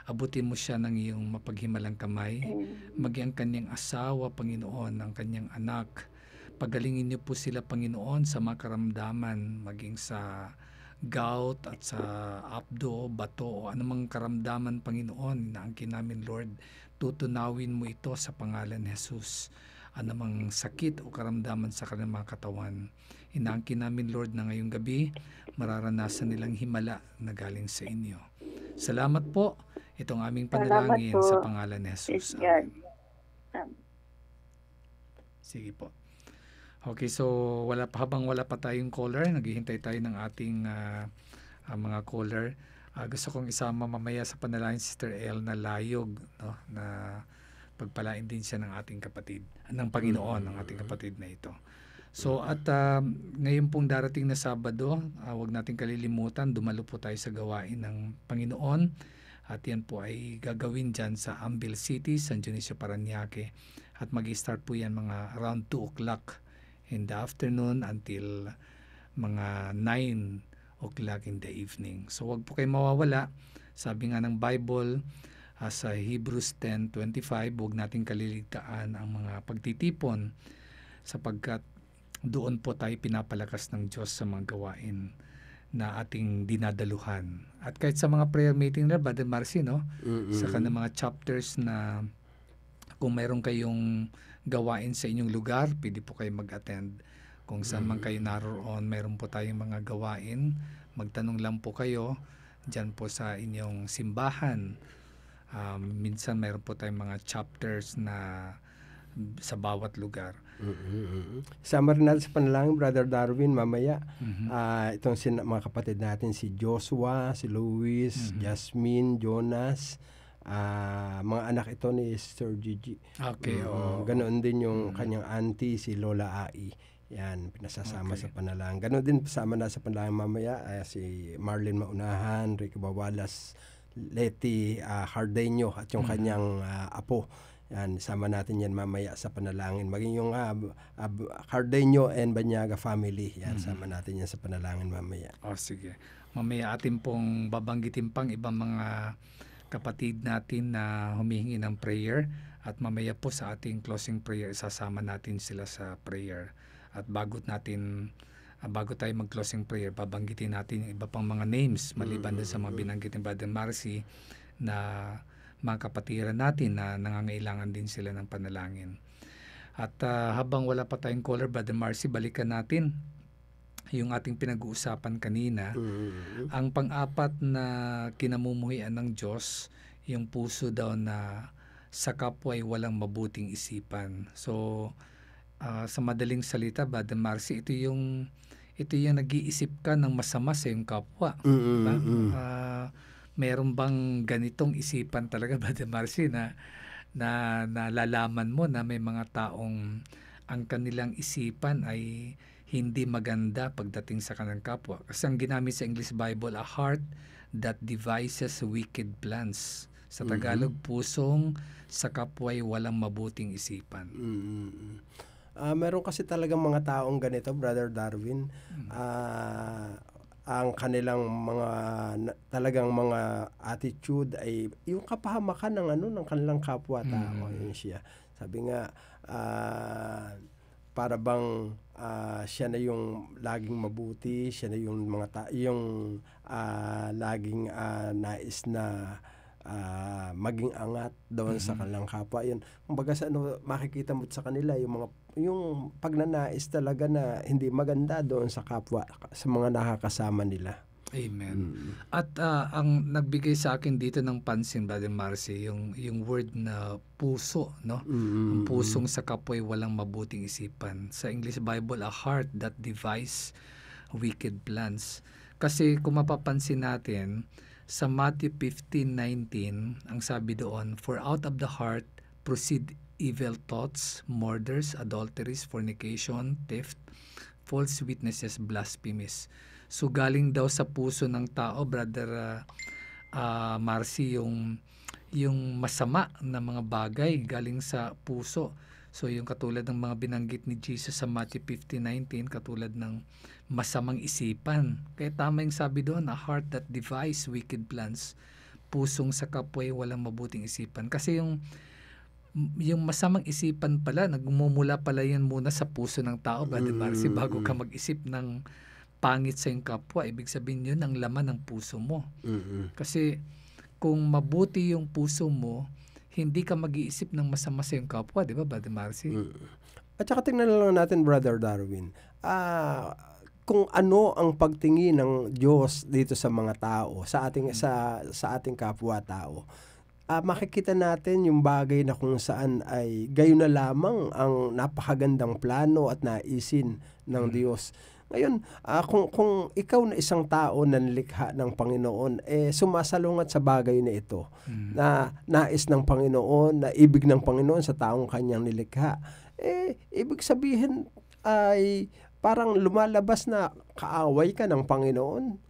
Abutin mo siya ng iyong mapaghimalang kamay. Maging ang kanyang asawa, Panginoon, ang kanyang anak. Pagalingin niyo po sila, Panginoon, sa mga karamdaman, maging sa gout at sa abdo, bato o anumang karamdaman, Panginoon, na inaangkin namin, Lord, tutunawin mo ito sa pangalan ni Jesus anumang sakit o karamdaman sa kanilang mga katawan. Inaangkin namin Lord na ngayong gabi mararanasan nilang himala na galing sa inyo. Salamat po. Itong aming panalangin sa pangalan ni Jesus. Amen. Sige po. Okay, so wala pa habang wala pa tayong caller, naghihintay tayo ng ating uh, uh, mga caller. Uh, gusto kong isama mamaya sa panalangin Sister L na layog no na pagpalain din siya ng ating kapatid, ng Panginoon, ng ating mm-hmm. kapatid na ito. So at uh, ngayon pong darating na Sabado, uh, ah, wag nating kalilimutan, dumalo po tayo sa gawain ng Panginoon. At yan po ay gagawin dyan sa Ambil City, San Dionisio Paranaque. At mag start po yan mga around 2 o'clock in the afternoon until mga 9 o'clock in the evening. So wag po kayo mawawala. Sabi nga ng Bible, uh, sa Hebrews 10.25, huwag nating kaliligtaan ang mga pagtitipon sapagkat doon po tayo pinapalakas ng Diyos sa mga gawain na ating dinadaluhan. At kahit sa mga prayer meeting na, Brother Marcy, no? Mm-hmm. Saka ng mga chapters na kung meron kayong gawain sa inyong lugar, pwede po kayo mag-attend. Kung saan man mm. kayo naroon, meron po tayong mga gawain. Magtanong lang po kayo dyan po sa inyong simbahan Um, minsan mayroon po tayong mga chapters na sa bawat lugar. Mm-hmm. Summer na sa panalangin, Brother Darwin, mamaya. Mm-hmm. Uh, itong sin- mga kapatid natin, si Joshua, si Luis, mm-hmm. Jasmine, Jonas, uh, mga anak ito ni Sir Gigi. Okay. mm Oh. Ganoon din yung mm-hmm. kanyang auntie, si Lola Ai. Yan, pinasasama okay. sa panalangin. Ganoon din sama na sa panalangin mamaya, uh, si Marlon Maunahan, Ricky Bawalas, Leti uh, Hardenyo at yung mm. kanyang uh, apo. Yan, sama natin yan mamaya sa panalangin. Maging yung uh, ah, uh, Cardenio and Banyaga family. Yan, mm-hmm. sama natin yan sa panalangin mamaya. O oh, sige. Mamaya atin pong babanggitin pang ibang mga kapatid natin na humihingi ng prayer. At mamaya po sa ating closing prayer, isasama natin sila sa prayer. At bago natin Ah, bago tayo mag-closing prayer, babanggitin natin yung iba pang mga names maliban mm-hmm. sa mga binanggit ni Brother Marcy na mga kapatiran natin na nangangailangan din sila ng panalangin. At uh, habang wala pa tayong caller, Brother Marcy, balikan natin yung ating pinag-uusapan kanina. Mm-hmm. Ang pang-apat na kinamumuhian ng Diyos, yung puso daw na sa kapwa ay walang mabuting isipan. So, uh, sa madaling salita, Brother Marcy, ito yung ito yung nag-iisip ka ng masama sa iyong kapwa. Mm-hmm. Diba? Uh, meron bang ganitong isipan talaga, Brother Marcy, na, na nalalaman mo na may mga taong ang kanilang isipan ay hindi maganda pagdating sa kanilang kapwa. Kasi ang ginamit sa English Bible, a heart that devises wicked plans. Sa mm-hmm. Tagalog, mm-hmm. pusong sa kapwa ay walang mabuting isipan. Mm-hmm. Uh, meron kasi talagang mga taong ganito, Brother Darwin. Mm. Uh, ang kanilang mga talagang mga attitude ay yung kapahamakan ng ano ng kanilang kapwa tao mm. siya. Sabi nga uh, para bang uh, siya na yung laging mabuti, siya na yung mga ta- yung uh, laging uh, nais na uh, maging angat doon mm-hmm. sa kanilang kapwa. Yun, kumbaga sa ano makikita mo sa kanila yung mga yung pagnanais talaga na hindi maganda doon sa kapwa, sa mga nakakasama nila. Amen. Mm. At uh, ang nagbigay sa akin dito ng pansin, Brother Marcy, yung, yung word na puso, no? Mm-hmm. Ang pusong sa kapoy walang mabuting isipan. Sa English Bible, a heart that devises wicked plans. Kasi kung mapapansin natin, sa Matthew 15:19, ang sabi doon, For out of the heart proceed evil thoughts, murders, adulteries, fornication, theft, false witnesses, blasphemies. So galing daw sa puso ng tao, brother uh, uh, Marcy, yung yung masama na mga bagay galing sa puso. So yung katulad ng mga binanggit ni Jesus sa Matthew 15:19 katulad ng masamang isipan. Kaya tama yung sabi doon, a heart that devises wicked plans, pusong sa kapway walang mabuting isipan. Kasi yung yung masamang isipan pala, nagmumula pala yan muna sa puso ng tao, Brother diba? Marcy, mm, bago ka mm. mag-isip ng pangit sa iyong kapwa. Ibig sabihin yun ang laman ng puso mo. Mm-hmm. Kasi kung mabuti yung puso mo, hindi ka mag-iisip ng masama sa iyong kapwa, di ba, Brother Marcy? Mm-hmm. At saka tingnan lang natin, Brother Darwin, ah, kung ano ang pagtingin ng Diyos dito sa mga tao, sa ating mm-hmm. sa sa ating kapwa tao uh, makikita natin yung bagay na kung saan ay gayon na lamang ang napakagandang plano at naisin ng mm. Diyos. Ngayon, uh, kung, kung ikaw na isang tao na nilikha ng Panginoon, eh sumasalungat sa bagay na ito, mm. na nais ng Panginoon, na ibig ng Panginoon sa taong kanyang nilikha, eh ibig sabihin ay parang lumalabas na kaaway ka ng Panginoon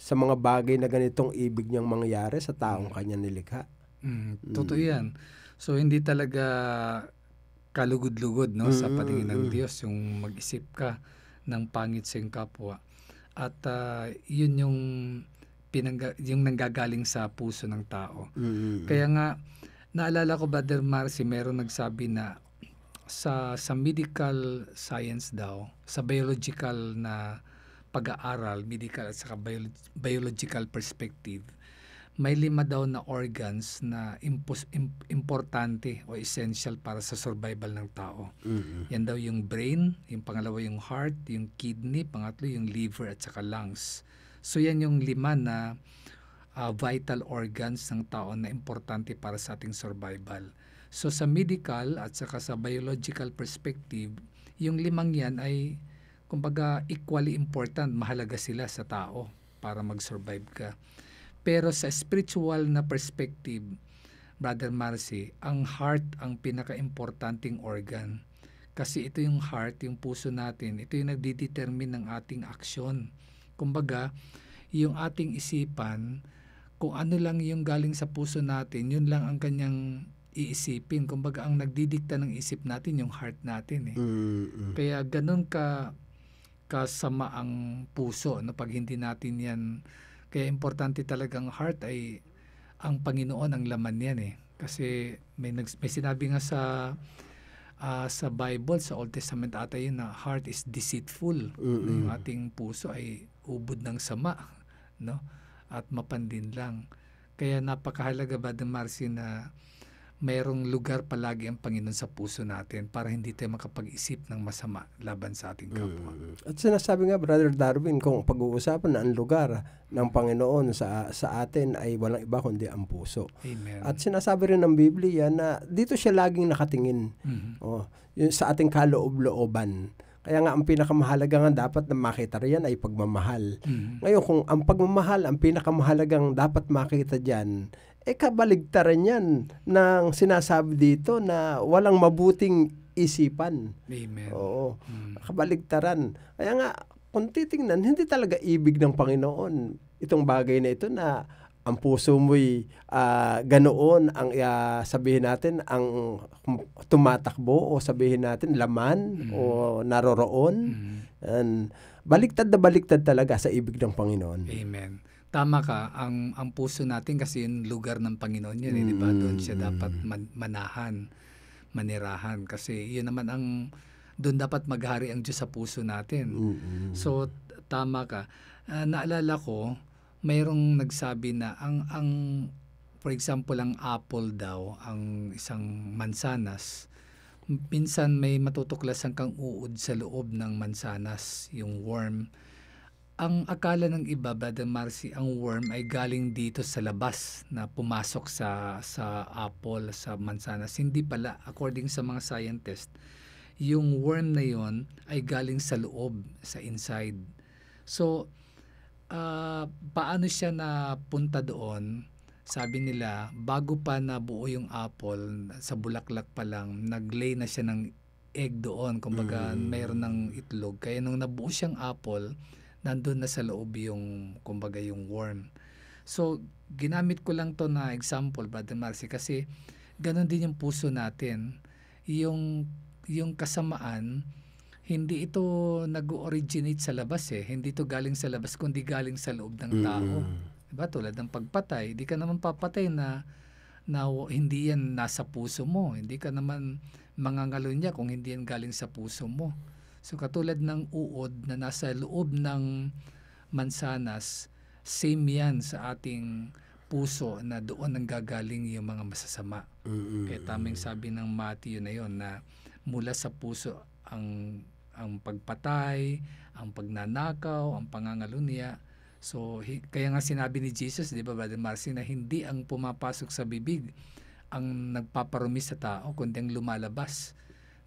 sa mga bagay na ganitong ibig niyang mangyari sa taong kanya nilikha. Mm, mm, totoo yan. So hindi talaga kalugod-lugod no sa mm, patingin ng mm, Diyos yung mag-isip ka ng pangit sa kapwa. At uh, yun yung pinangga, yung nanggagaling sa puso ng tao. Kaya nga naalala ko Brother Marcy meron nagsabi na sa sa medical science daw, sa biological na pag-aaral, medical at saka biological perspective, may lima daw na organs na impos, imp, importante o essential para sa survival ng tao. Mm-hmm. Yan daw yung brain, yung pangalawa yung heart, yung kidney, pangatlo yung liver at saka lungs. So yan yung lima na uh, vital organs ng tao na importante para sa ating survival. So sa medical at saka sa biological perspective, yung limang yan ay kumbaga equally important, mahalaga sila sa tao para mag-survive ka. Pero sa spiritual na perspective, Brother Marcy, ang heart ang pinaka-importanting organ. Kasi ito yung heart, yung puso natin, ito yung nagdidetermine ng ating aksyon. Kumbaga, yung ating isipan, kung ano lang yung galing sa puso natin, yun lang ang kanyang iisipin. Kumbaga, ang nagdidikta ng isip natin, yung heart natin. Eh. Mm-hmm. Kaya ganun ka kasama ang puso no, pag hindi natin yan kaya importante talagang heart ay ang Panginoon ang laman niyan eh. Kasi may, nags, may sinabi nga sa uh, sa Bible, sa Old Testament ata yun na heart is deceitful. Mm-hmm. Yung ating puso ay ubod ng sama, no? At mapandin lang. Kaya napakahalaga ba ng Marcy na mayroong lugar palagi ang Panginoon sa puso natin para hindi tayo makapag-isip ng masama laban sa ating kapwa. Mm, mm, mm. At sinasabi nga Brother Darwin kung pag-uusapan na ang lugar ng Panginoon sa sa atin ay walang iba kundi ang puso. Amen. At sinasabi rin ng Biblia na dito siya laging nakatingin. Mm-hmm. Oh, yung sa ating kaloob-looban. Kaya nga ang pinakamahalaga nga dapat na makita riyan ay pagmamahal. Mm-hmm. Ngayon kung ang pagmamahal ang pinakamahalagang dapat makita diyan eh kabaligtaran yan ng sinasabi dito na walang mabuting isipan. Amen. Oo. Hmm. Kabaligtaran. Kaya nga, kung titingnan, hindi talaga ibig ng Panginoon itong bagay na ito na ang puso mo'y uh, ganoon ang uh, sabihin natin ang tumatakbo o sabihin natin laman mm. o naroroon mm. and baliktad na baliktad talaga sa ibig ng Panginoon. Amen tama ka, ang ang puso natin kasi yung lugar ng Panginoon yun, mm-hmm. di ba? Doon siya mm-hmm. dapat man, manahan, manirahan kasi yun naman ang doon dapat maghari ang Diyos sa puso natin. Mm-hmm. So tama ka. Uh, naalala ko, mayroong nagsabi na ang ang for example ang apple daw, ang isang mansanas, minsan may matutuklasan kang uod sa loob ng mansanas, yung worm. Ang akala ng iba, Brother Marcy, ang worm ay galing dito sa labas na pumasok sa, sa apple, sa mansanas. Hindi pala, according sa mga scientist, yung worm na yon ay galing sa loob, sa inside. So, uh, paano siya napunta doon? Sabi nila, bago pa nabuo yung apple, sa bulaklak pa lang, naglay na siya ng egg doon. Kumbaga, mm. mayroon ng itlog. Kaya nung nabuo siyang apple, nandun na sa loob yung, kumbaga, yung worm. So, ginamit ko lang to na example, Brother Marcy, kasi ganun din yung puso natin. Yung, yung kasamaan, hindi ito nag-originate sa labas eh. Hindi ito galing sa labas, kundi galing sa loob ng tao. Mm. Diba? Tulad ng pagpatay, hindi ka naman papatay na na hindi yan nasa puso mo. Hindi ka naman mangangalo niya kung hindi yan galing sa puso mo. So katulad ng uod na nasa loob ng mansanas, same yan sa ating puso na doon ang gagaling yung mga masasama. Mm-hmm. Kaya taming sabi ng Matthew na yon na mula sa puso ang ang pagpatay, ang pagnanakaw, ang pangangalunya. So hi, kaya nga sinabi ni Jesus, 'di ba Brother Marcy, na hindi ang pumapasok sa bibig ang nagpaparumi sa tao, kundi ang lumalabas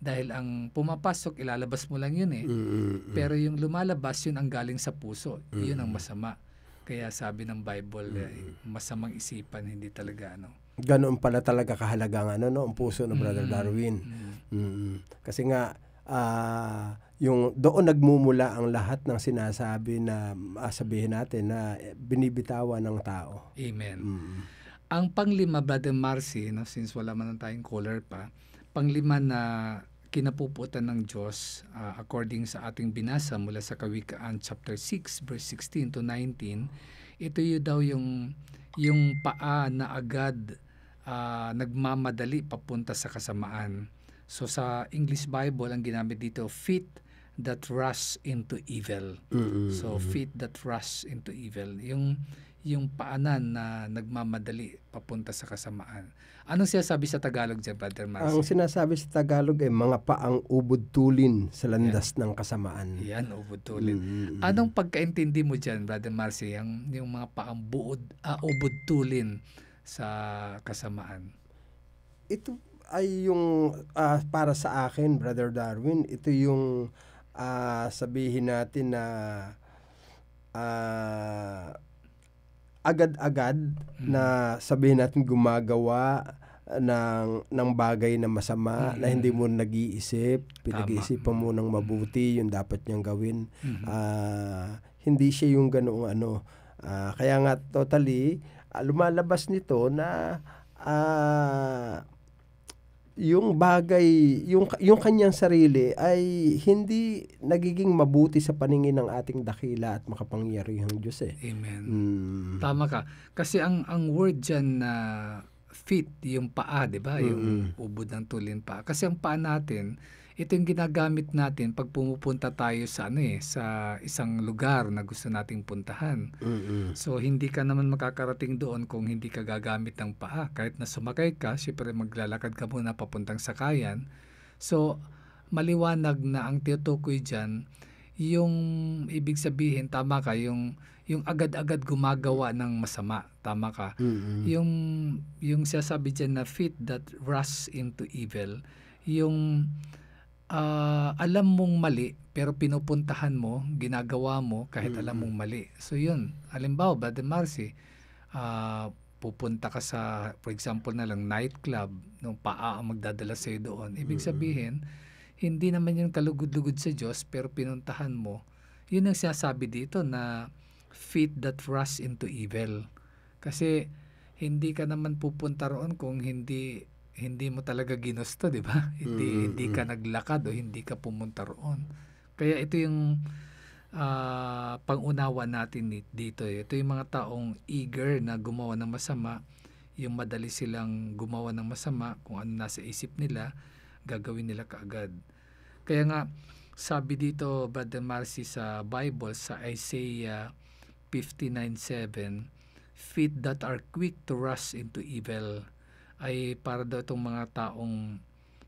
dahil ang pumapasok, ilalabas mo lang yun eh. Mm-hmm. Pero yung lumalabas, yun ang galing sa puso. Mm-hmm. Yun ang masama. Kaya sabi ng Bible, mm-hmm. eh, masamang isipan, hindi talaga ano. Ganoon pala talaga kahalaga ng ano, no? ang puso ng no, Brother mm-hmm. Darwin. Mm-hmm. Mm-hmm. Kasi nga, uh, yung doon nagmumula ang lahat ng sinasabi na uh, sabihin natin na binibitawan ng tao. Amen. Mm-hmm. Ang panglima, Brother Marcy, no, since wala man tayong caller pa, panglima na kinapuputan ng Diyos uh, according sa ating binasa mula sa Kawikaan chapter 6 verse 16 to 19 ito yung daw yung yung paa na agad uh, nagmamadali papunta sa kasamaan so sa English Bible ang ginamit dito feet that rush into evil mm-hmm. so feet that rush into evil yung yung paanan na nagmamadali papunta sa kasamaan. Anong sinasabi sa Tagalog dyan, Brother Marcy? Ang sinasabi sa Tagalog ay mga paang ubod tulin sa landas Yan. ng kasamaan. Yan, ubod tulin. Mm-hmm. Anong pagkaintindi mo dyan, Brother Marcy, yung, yung mga paang buod, uh, ubod tulin sa kasamaan? Ito ay yung uh, para sa akin, Brother Darwin, ito yung uh, sabihin natin na uh, agad-agad hmm. na mm. sabihin natin gumagawa ng ng bagay na masama mm-hmm. na hindi mm. mo nag-iisip, pinag-iisipan mo ng mabuti yung dapat niyang gawin. Mm-hmm. Uh, hindi siya yung ganoong ano. Uh, kaya nga totally uh, lumalabas nito na uh, yung bagay, yung, yung kanyang sarili ay hindi nagiging mabuti sa paningin ng ating dakila at makapangyarihang Diyos eh. Amen. Mm. Tama ka. Kasi ang, ang word dyan na uh, feet, yung paa, di ba? Mm-hmm. Yung ubod ng tulin pa. Kasi ang paa natin, ito yung ginagamit natin pag pumupunta tayo sa ano eh, sa isang lugar na gusto nating puntahan. Mm-hmm. So hindi ka naman makakarating doon kung hindi ka gagamit ng paa. Kahit na sumakay ka, syempre maglalakad ka muna papuntang sakayan. So maliwanag na ang tiyotukoy diyan yung ibig sabihin tama ka yung yung agad-agad gumagawa ng masama tama ka mm-hmm. yung yung sinasabi diyan na fit that rush into evil yung ah, alam mong mali pero pinupuntahan mo, ginagawa mo kahit alam mong mali. So yun, halimbawa, Bad Marcy, ah, pupunta ka sa, for example na lang, nightclub, nung paa ang magdadala sa'yo doon. Ibig sabihin, hindi naman yung kalugod-lugod sa Diyos pero pinuntahan mo. Yun ang sinasabi dito na feed that rush into evil. Kasi hindi ka naman pupunta roon kung hindi hindi mo talaga ginusto, 'di ba? Hindi mm-hmm. hindi ka mm. naglakad o hindi ka pumunta roon. Kaya ito yung uh, pangunawa natin dito. Eh. Ito yung mga taong eager na gumawa ng masama, yung madali silang gumawa ng masama, kung ano nasa isip nila, gagawin nila kaagad. Kaya nga, sabi dito, Brother Marcy, sa Bible, sa Isaiah 59.7, Feet that are quick to rush into evil ay para daw itong mga taong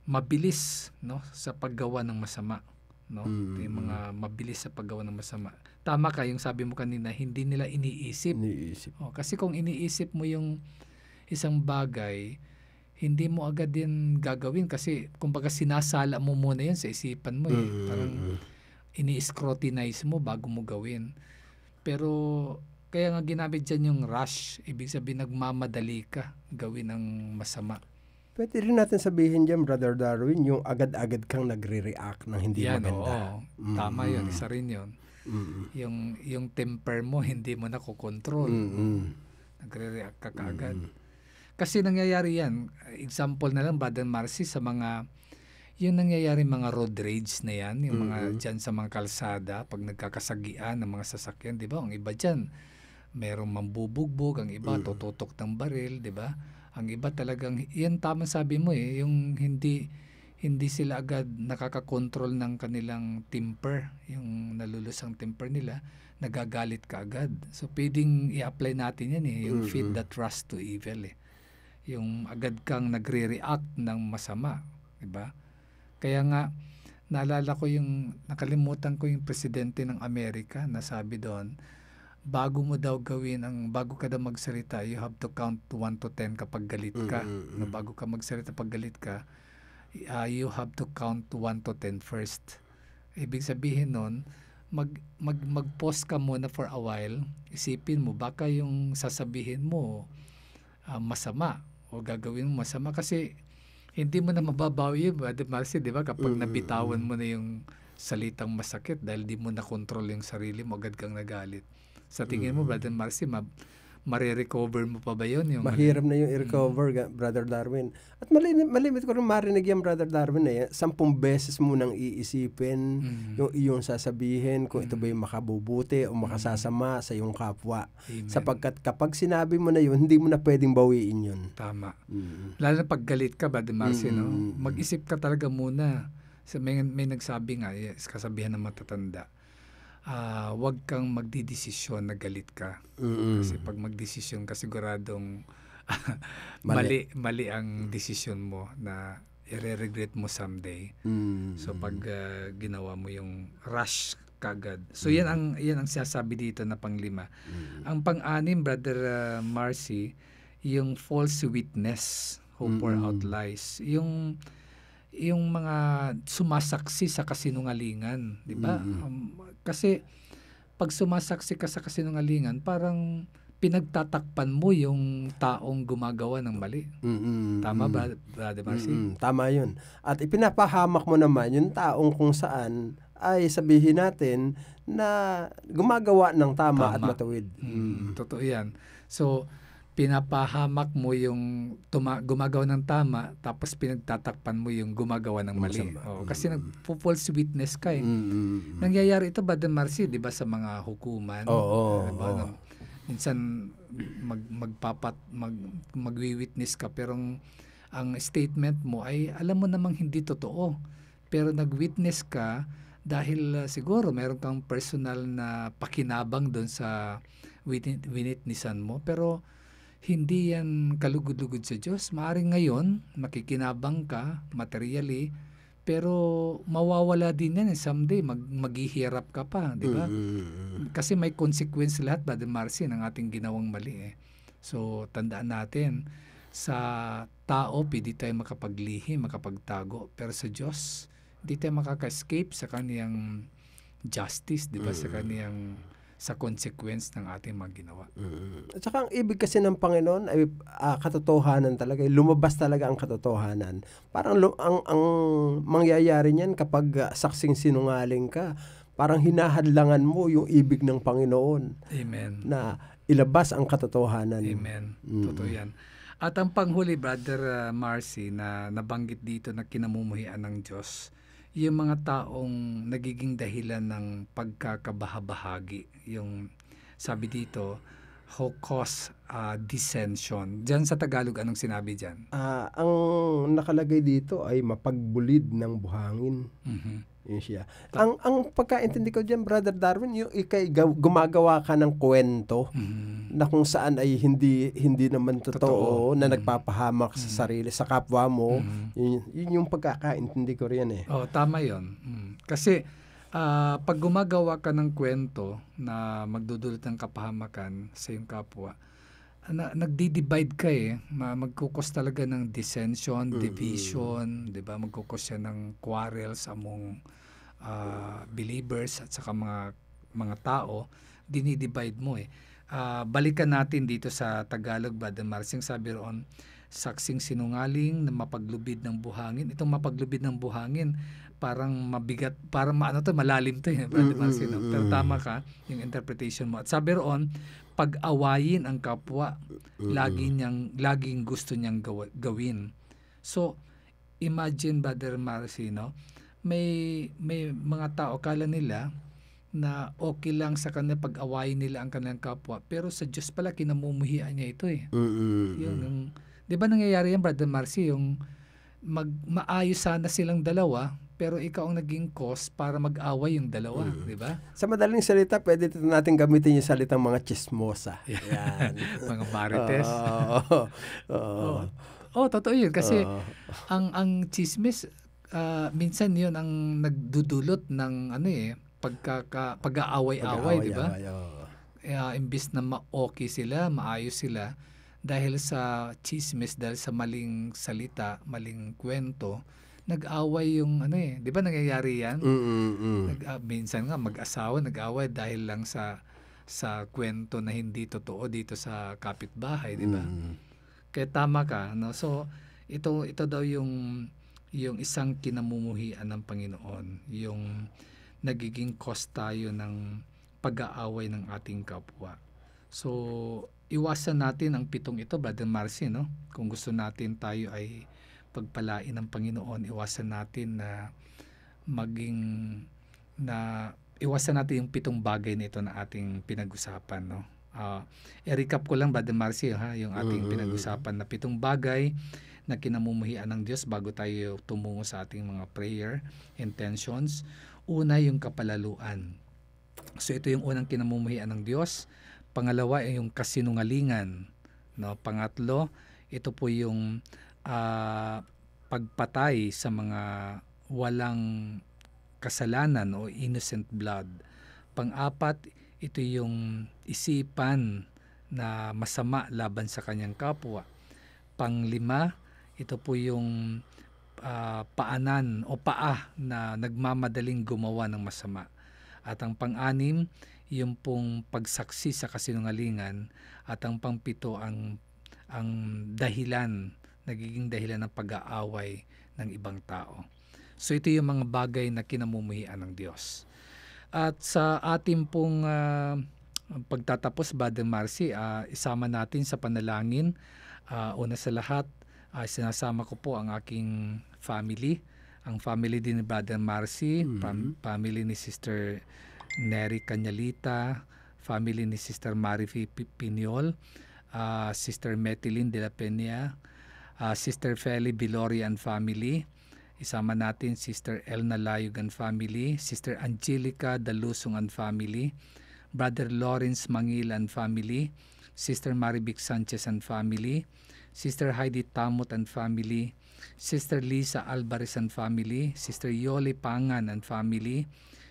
mabilis no sa paggawa ng masama no mm-hmm. yung mga mabilis sa paggawa ng masama tama ka yung sabi mo kanina hindi nila iniisip iniisip oh, kasi kung iniisip mo yung isang bagay hindi mo agad din gagawin kasi kumbaga sinasala mo muna yan sa isipan mo eh mm-hmm. parang ini-scrutinize mo bago mo gawin pero kaya nga ginamit dyan yung rush. Ibig sabihin nagmamadali ka gawin ng masama. Pwede rin natin sabihin dyan, Brother Darwin, yung agad-agad kang nagre-react ng hindi yan, maganda. Oo. Mm-hmm. Tama yun, isa rin yun. Mm-hmm. Yung, yung temper mo, hindi mo nakokontrol. Mm-hmm. Nagre-react ka kaagad. Mm-hmm. Kasi nangyayari yan. Example na lang, Baden Marcy, sa mga yung nangyayari mga road rage na yan, yung mga mm-hmm. dyan sa mga kalsada, pag nagkakasagian ng mga sasakyan, di ba? Ang iba dyan, merong mambubugbog, ang iba mm. tututok ng baril, 'di ba? Ang iba talagang 'yan tama sabi mo eh, yung hindi hindi sila agad nakakakontrol ng kanilang temper, yung nalulusang temper nila, nagagalit ka agad. So, pwedeng i-apply natin yan eh, yung feed mm-hmm. the trust to evil eh. Yung agad kang nagre-react ng masama, di ba? Kaya nga, naalala ko yung, nakalimutan ko yung presidente ng Amerika na sabi doon, bago mo daw gawin ang bago ka daw magsalita, you have to count to 1 to 10 kapag galit ka. Mm-hmm. Mm, na bago ka magsalita pag galit ka, uh, you have to count to 1 to 10 first. Ibig sabihin nun, mag, mag, mag-pause ka muna for a while, isipin mo, baka yung sasabihin mo uh, masama o gagawin mo masama kasi hindi mo na mababawi yun, Marcy, di ba? Kapag mm, mm, nabitawan mo na yung salitang masakit dahil di mo na control yung sarili mo, agad kang nagalit. Sa tingin mo, mm-hmm. Brother Marcy, ma- marirecover mo pa ba yun? Yung Mahirap ano? na yung i-recover, mm. Brother Darwin. At malimit, malimit ko rin marinig yan, Brother Darwin, eh. Sampung beses mo nang iisipin mm. yung iyong sasabihin kung mm. ito ba yung makabubuti o makasasama mm. sa iyong kapwa. Amen. Sapagkat kapag sinabi mo na yun, hindi mo na pwedeng bawiin yun. Tama. Mm. Lalo na pag ka, Brother Marcy, mm. no? mag-isip ka talaga muna. May, may nagsabi nga, yes, kasabihan ng matatanda uh, ah, wag kang magdidesisyon na galit ka. Mm-hmm. Kasi pag magdesisyon ka siguradong mali. mali mali ang desisyon mo na i-regret mo someday. Mm-hmm. So pag uh, ginawa mo yung rush kagad. So mm-hmm. yan mm. ang yan ang sasabi dito na panglima. Mm-hmm. Ang pang-anim brother uh, Marcy, yung false witness, hope mm-hmm. or out lies. Yung yung mga sumasaksi sa kasinungalingan, di ba? Mm-hmm. Um, kasi pag sumasaksi ka sa kasinungalingan, parang pinagtatakpan mo yung taong gumagawa ng mali. Mm-hmm. Tama ba, Brother Marcy? Mm-hmm. Tama yun. At ipinapahamak mo naman yung taong kung saan ay sabihin natin na gumagawa ng tama, tama. at matuwid. Mm-hmm. Totoo yan. So, pinapahamak mo yung tuma- gumagawa ng tama tapos pinagtatakpan mo yung gumagawa ng mali. Masama. Oh, mm. kasi mm-hmm. nagpo-false witness ka eh. Mm-hmm. Nangyayari ito Baden Marcy, 'di ba sa mga hukuman? Oo. Oh, oh, diba, oh. minsan mag magpapat mag magwi-witness ka pero ang, statement mo ay alam mo namang hindi totoo. Pero nag-witness ka dahil uh, siguro meron kang personal na pakinabang doon sa winitnisan mo pero hindi yan kalugod-lugod sa Diyos. Maaring ngayon, makikinabang ka materially, pero mawawala din yan eh. Someday, mag, maghihirap ka pa, di ba? Mm-hmm. Kasi may consequence lahat, Brother Marcy, ng ating ginawang mali eh. So, tandaan natin, sa tao, pwede tayo makapaglihi, makapagtago. Pero sa Diyos, hindi tayo makaka-escape sa kaniyang justice, di ba? Sa mm-hmm. kaniyang sa consequence ng ating mga ginawa. Mm-hmm. At saka ang ibig kasi ng Panginoon ay uh, katotohanan talaga, eh, lumabas talaga ang katotohanan. Parang ang ang mangyayari niyan kapag uh, saksing sinungaling ka, parang hinahadlangan mo yung ibig ng Panginoon. Amen. Na ilabas ang katotohanan. Amen. Mm-hmm. Totoo 'yan. At ang panghuli, Brother uh, Marcy, na nabanggit dito na kinamumuhian ng Diyos, yung mga taong nagiging dahilan ng pagkakabahabahagi, yung sabi dito, ho cause uh, dissension. Diyan sa Tagalog, anong sinabi diyan? Uh, ang nakalagay dito ay mapagbulid ng buhangin. Mm-hmm. Yun siya. Ang, ang pagkaintindi ko diyan Brother Darwin, yung ikay gumagawa ka ng kwento mm. na kung saan ay hindi hindi naman totoo, totoo. na mm. nagpapahamak sa mm-hmm. sarili, sa kapwa mo. Mm. Yun, yun yung pagkakaintindi ko riyan eh. Oh, tama yon. Mm. Kasi uh, pag gumagawa ka ng kwento na magdudulot ng kapahamakan sa iyong kapwa, na, nagdi-divide ka eh. Ma, magkukos talaga ng dissension, division, mm-hmm. 'di ba? Magkukos siya ng quarrels among uh, believers at saka mga mga tao, dinidivide mo eh. Uh, balikan natin dito sa Tagalog, Brother Marsing, sabi roon, saksing sinungaling na mapaglubid ng buhangin. Itong mapaglubid ng buhangin, parang mabigat, parang maano to, malalim to yun, eh, mm, Brother mm, Marsing. No? Mm, Pero tama ka, yung interpretation mo. At sabi roon, pag-awayin ang kapwa, lagi niyang, laging gusto niyang gawin. So, imagine, Brother Marsing, no? may may mga tao kala nila na okay lang sa kanila pag-away nila ang kanilang kapwa pero sa Diyos pala kinamumuhian niya ito eh. Mm-hmm. Yun, yung, 'di ba nangyayari yan Brother Marcy yung mag maayos sana silang dalawa pero ikaw ang naging cause para mag-away yung dalawa, mm. di ba? Sa madaling salita, pwede natin gamitin yung salitang mga chismosa. Yan. mga marites. Oo. Oh, oh, oh. oh. oh, totoo yun. Kasi oh. ang, ang chismis, uh, minsan 'yun ang nagdudulot ng ano eh pagkaka pag-aaway-away, 'di ba? Oh. Uh, imbis na ma-okay sila, maayos sila dahil sa chismis, dahil sa maling salita, maling kwento, nag-away yung ano eh. 'Di ba nangyayari 'yan? mm mm, mm. Nag, uh, minsan nga mag-asawa nag-away dahil lang sa sa kwento na hindi totoo dito sa kapitbahay, 'di ba? Mm. mm. Kaya tama ka, no? So ito ito daw yung yung isang kinamumuhian ng Panginoon, yung nagiging cost tayo ng pag-aaway ng ating kapwa. So, iwasan natin ang pitong ito, Brother Marcy, no? Kung gusto natin tayo ay pagpalain ng Panginoon, iwasan natin na maging na iwasan natin yung pitong bagay nito na, ating pinag-usapan, no? Uh, i-recap ko lang, Brother Marcy, ha, yung ating mm-hmm. pinag-usapan na pitong bagay na kinamumuhian ng Diyos bago tayo tumungo sa ating mga prayer intentions. Una, yung kapalaluan. So ito yung unang kinamumuhian ng Diyos. Pangalawa, eh, yung kasinungalingan. No? Pangatlo, ito po yung uh, pagpatay sa mga walang kasalanan o innocent blood. Pang-apat, ito yung isipan na masama laban sa kanyang kapwa. Panglima, ito po yung uh, paanan o paa na nagmamadaling gumawa ng masama. At ang pang-anim, yung pong pagsaksi sa kasinungalingan at ang pangpito ang ang dahilan, nagiging dahilan ng pag-aaway ng ibang tao. So ito yung mga bagay na kinamumuhian ng Diyos. At sa ating pong uh, pagtatapos, Brother Marcy, uh, isama natin sa panalangin, uh, una sa lahat, uh, sinasama ko po ang aking family, ang family din ni Brother Marcy, mm-hmm. fam- family ni Sister Neri Canyalita, family ni Sister Marifi Piniol, uh, ah, Sister Metilin de la Peña, uh, Sister Feli Bilorian family, isama natin Sister Elna Layugan family, Sister Angelica Dalusungan family, Brother Lawrence Mangilan family, Sister Maribik Sanchez and family, Sister Heidi Tamot and family, Sister Lisa Alvarez and family, Sister Yoli Pangan and family,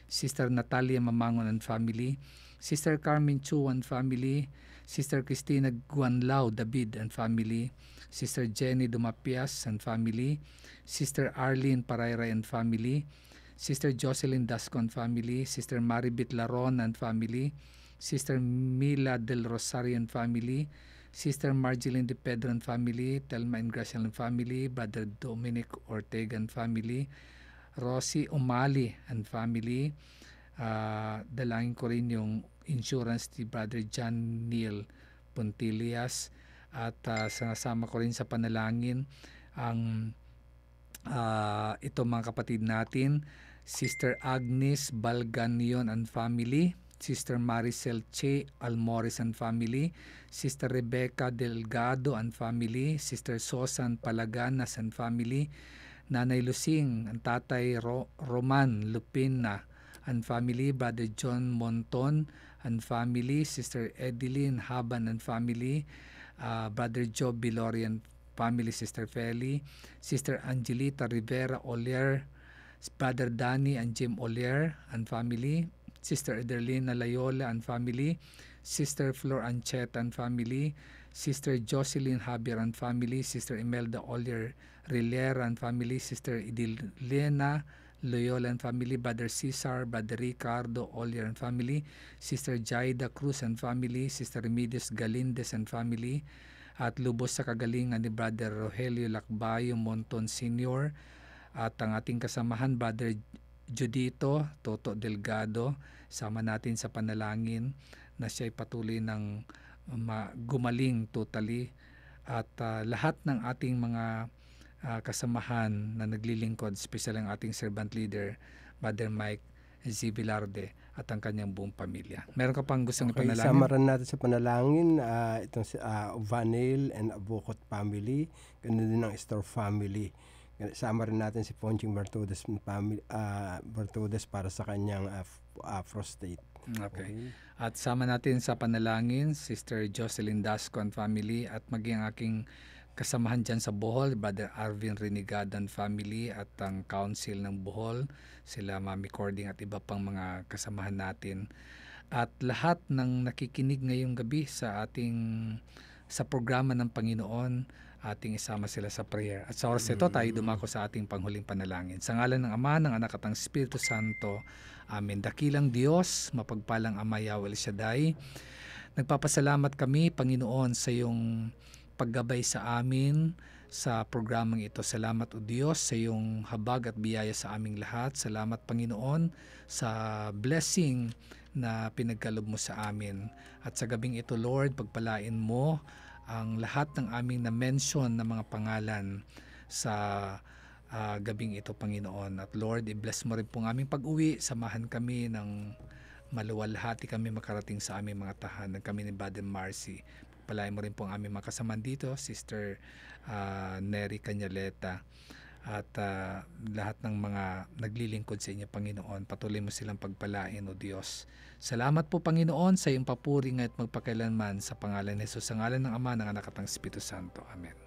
Sister Natalia Mamangon and family, Sister Carmen Chu and family, Sister Cristina Guanlao David and family, Sister Jenny Dumapias and family, Sister Arlene Parayra and family, Sister Jocelyn Dascon family, Sister Maribit Laron and family, Sister Mila Del Rosario and family, Sister Marjeline de Pedron family, Telma and Gracian family, Brother Dominic Ortega and family, Rosie Umali and family. Uh, dalangin ko rin yung insurance ni Brother John Neil Pontilias at uh, sinasama ko rin sa panalangin ang uh, ito mga kapatid natin, Sister Agnes Balganion and family, Sister Maricel Che Almores and family, Sister Rebecca Delgado and family, Sister Susan Palaganas and family, Nanay Lusing, ang tatay Ro- Roman Lupina and family, Brother John Monton and family, Sister Edeline Haban and family, uh, Brother Joe Bilorian family, Sister Feli, Sister Angelita Rivera Olier, Brother Danny and Jim Olier and family, Sister Ederlina Layola and family, Sister Flor Anchet and family, Sister Jocelyn Javier and family, Sister Imelda Olier Rilera and family, Sister Idilena Loyola and family, Brother Cesar, Brother Ricardo Olier and family, Sister Jaida Cruz and family, Sister Remedios Galindes and family, at lubos sa kagalingan ni Brother Rogelio Lacbayo Monton Sr. at ang ating kasamahan Brother Judito, Toto Delgado, sama natin sa panalangin na siya ay patuloy ng uh, gumaling totally at uh, lahat ng ating mga uh, kasamahan na naglilingkod, special ang ating servant leader, Mother Mike Z. at ang kanyang buong pamilya. Meron ka pang gustong okay, panalangin? Samaran natin sa panalangin uh, itong si uh, ah, Vanil and Abocot family, ganoon din ang Estor family. Sama rin natin si Ponching Bertudes, family, mm, uh, ah, Bertudes para sa kanyang uh, ah, Afro ah, State. Mm, okay. okay. At sama natin sa panalangin, Sister Jocelyn Dasco and family at maging aking kasamahan dyan sa Bohol, Brother Arvin Rinigadan family at ang council ng Bohol, sila Mami Cording at iba pang mga kasamahan natin. At lahat ng nakikinig ngayong gabi sa ating sa programa ng Panginoon, ating isama sila sa prayer. At sa oras ito, mm. tayo dumako sa ating panghuling panalangin. Sa ngalan ng Ama, ng Anak at ng Espiritu Santo. Amen. Dakilang Diyos, mapagpalang Ama Yahweh Shaddai, nagpapasalamat kami, Panginoon, sa iyong paggabay sa amin sa programang ito. Salamat o Diyos sa iyong habag at biyaya sa aming lahat. Salamat Panginoon sa blessing na pinagkalob mo sa amin. At sa gabing ito, Lord, pagpalain mo ang lahat ng aming na-mention na mga pangalan sa uh, gabing ito, Panginoon. At Lord, i-bless mo rin po aming pag-uwi. Samahan kami ng maluwalhati kami makarating sa aming mga tahanan. Kami ni Baden Marcy. Palayan mo rin po ang aming mga dito, Sister uh, ah, Neri Canyaleta at uh, lahat ng mga naglilingkod sa inyo Panginoon patuloy mo silang pagpalain o Diyos salamat po Panginoon sa iyong papuri at magpakailanman sa pangalan ni Jesus sa ngalan ng Ama ng Anak at ng Espiritu Santo Amen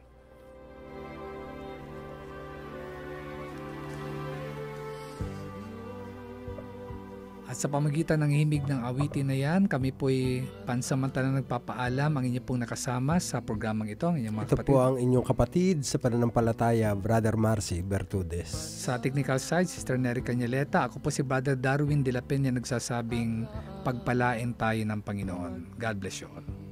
At sa pamagitan ng himig ng awitin na yan, kami po'y pansamantalang nagpapaalam ang inyo pong nakasama sa programang ito, ang inyong mga ito kapatid. Ito po ang inyong kapatid sa pananampalataya, Brother Marcy Bertudes. Sa technical side, Sister Nery Canyaleta, ako po si Brother Darwin De La Peña nagsasabing pagpalain tayo ng Panginoon. God bless you all.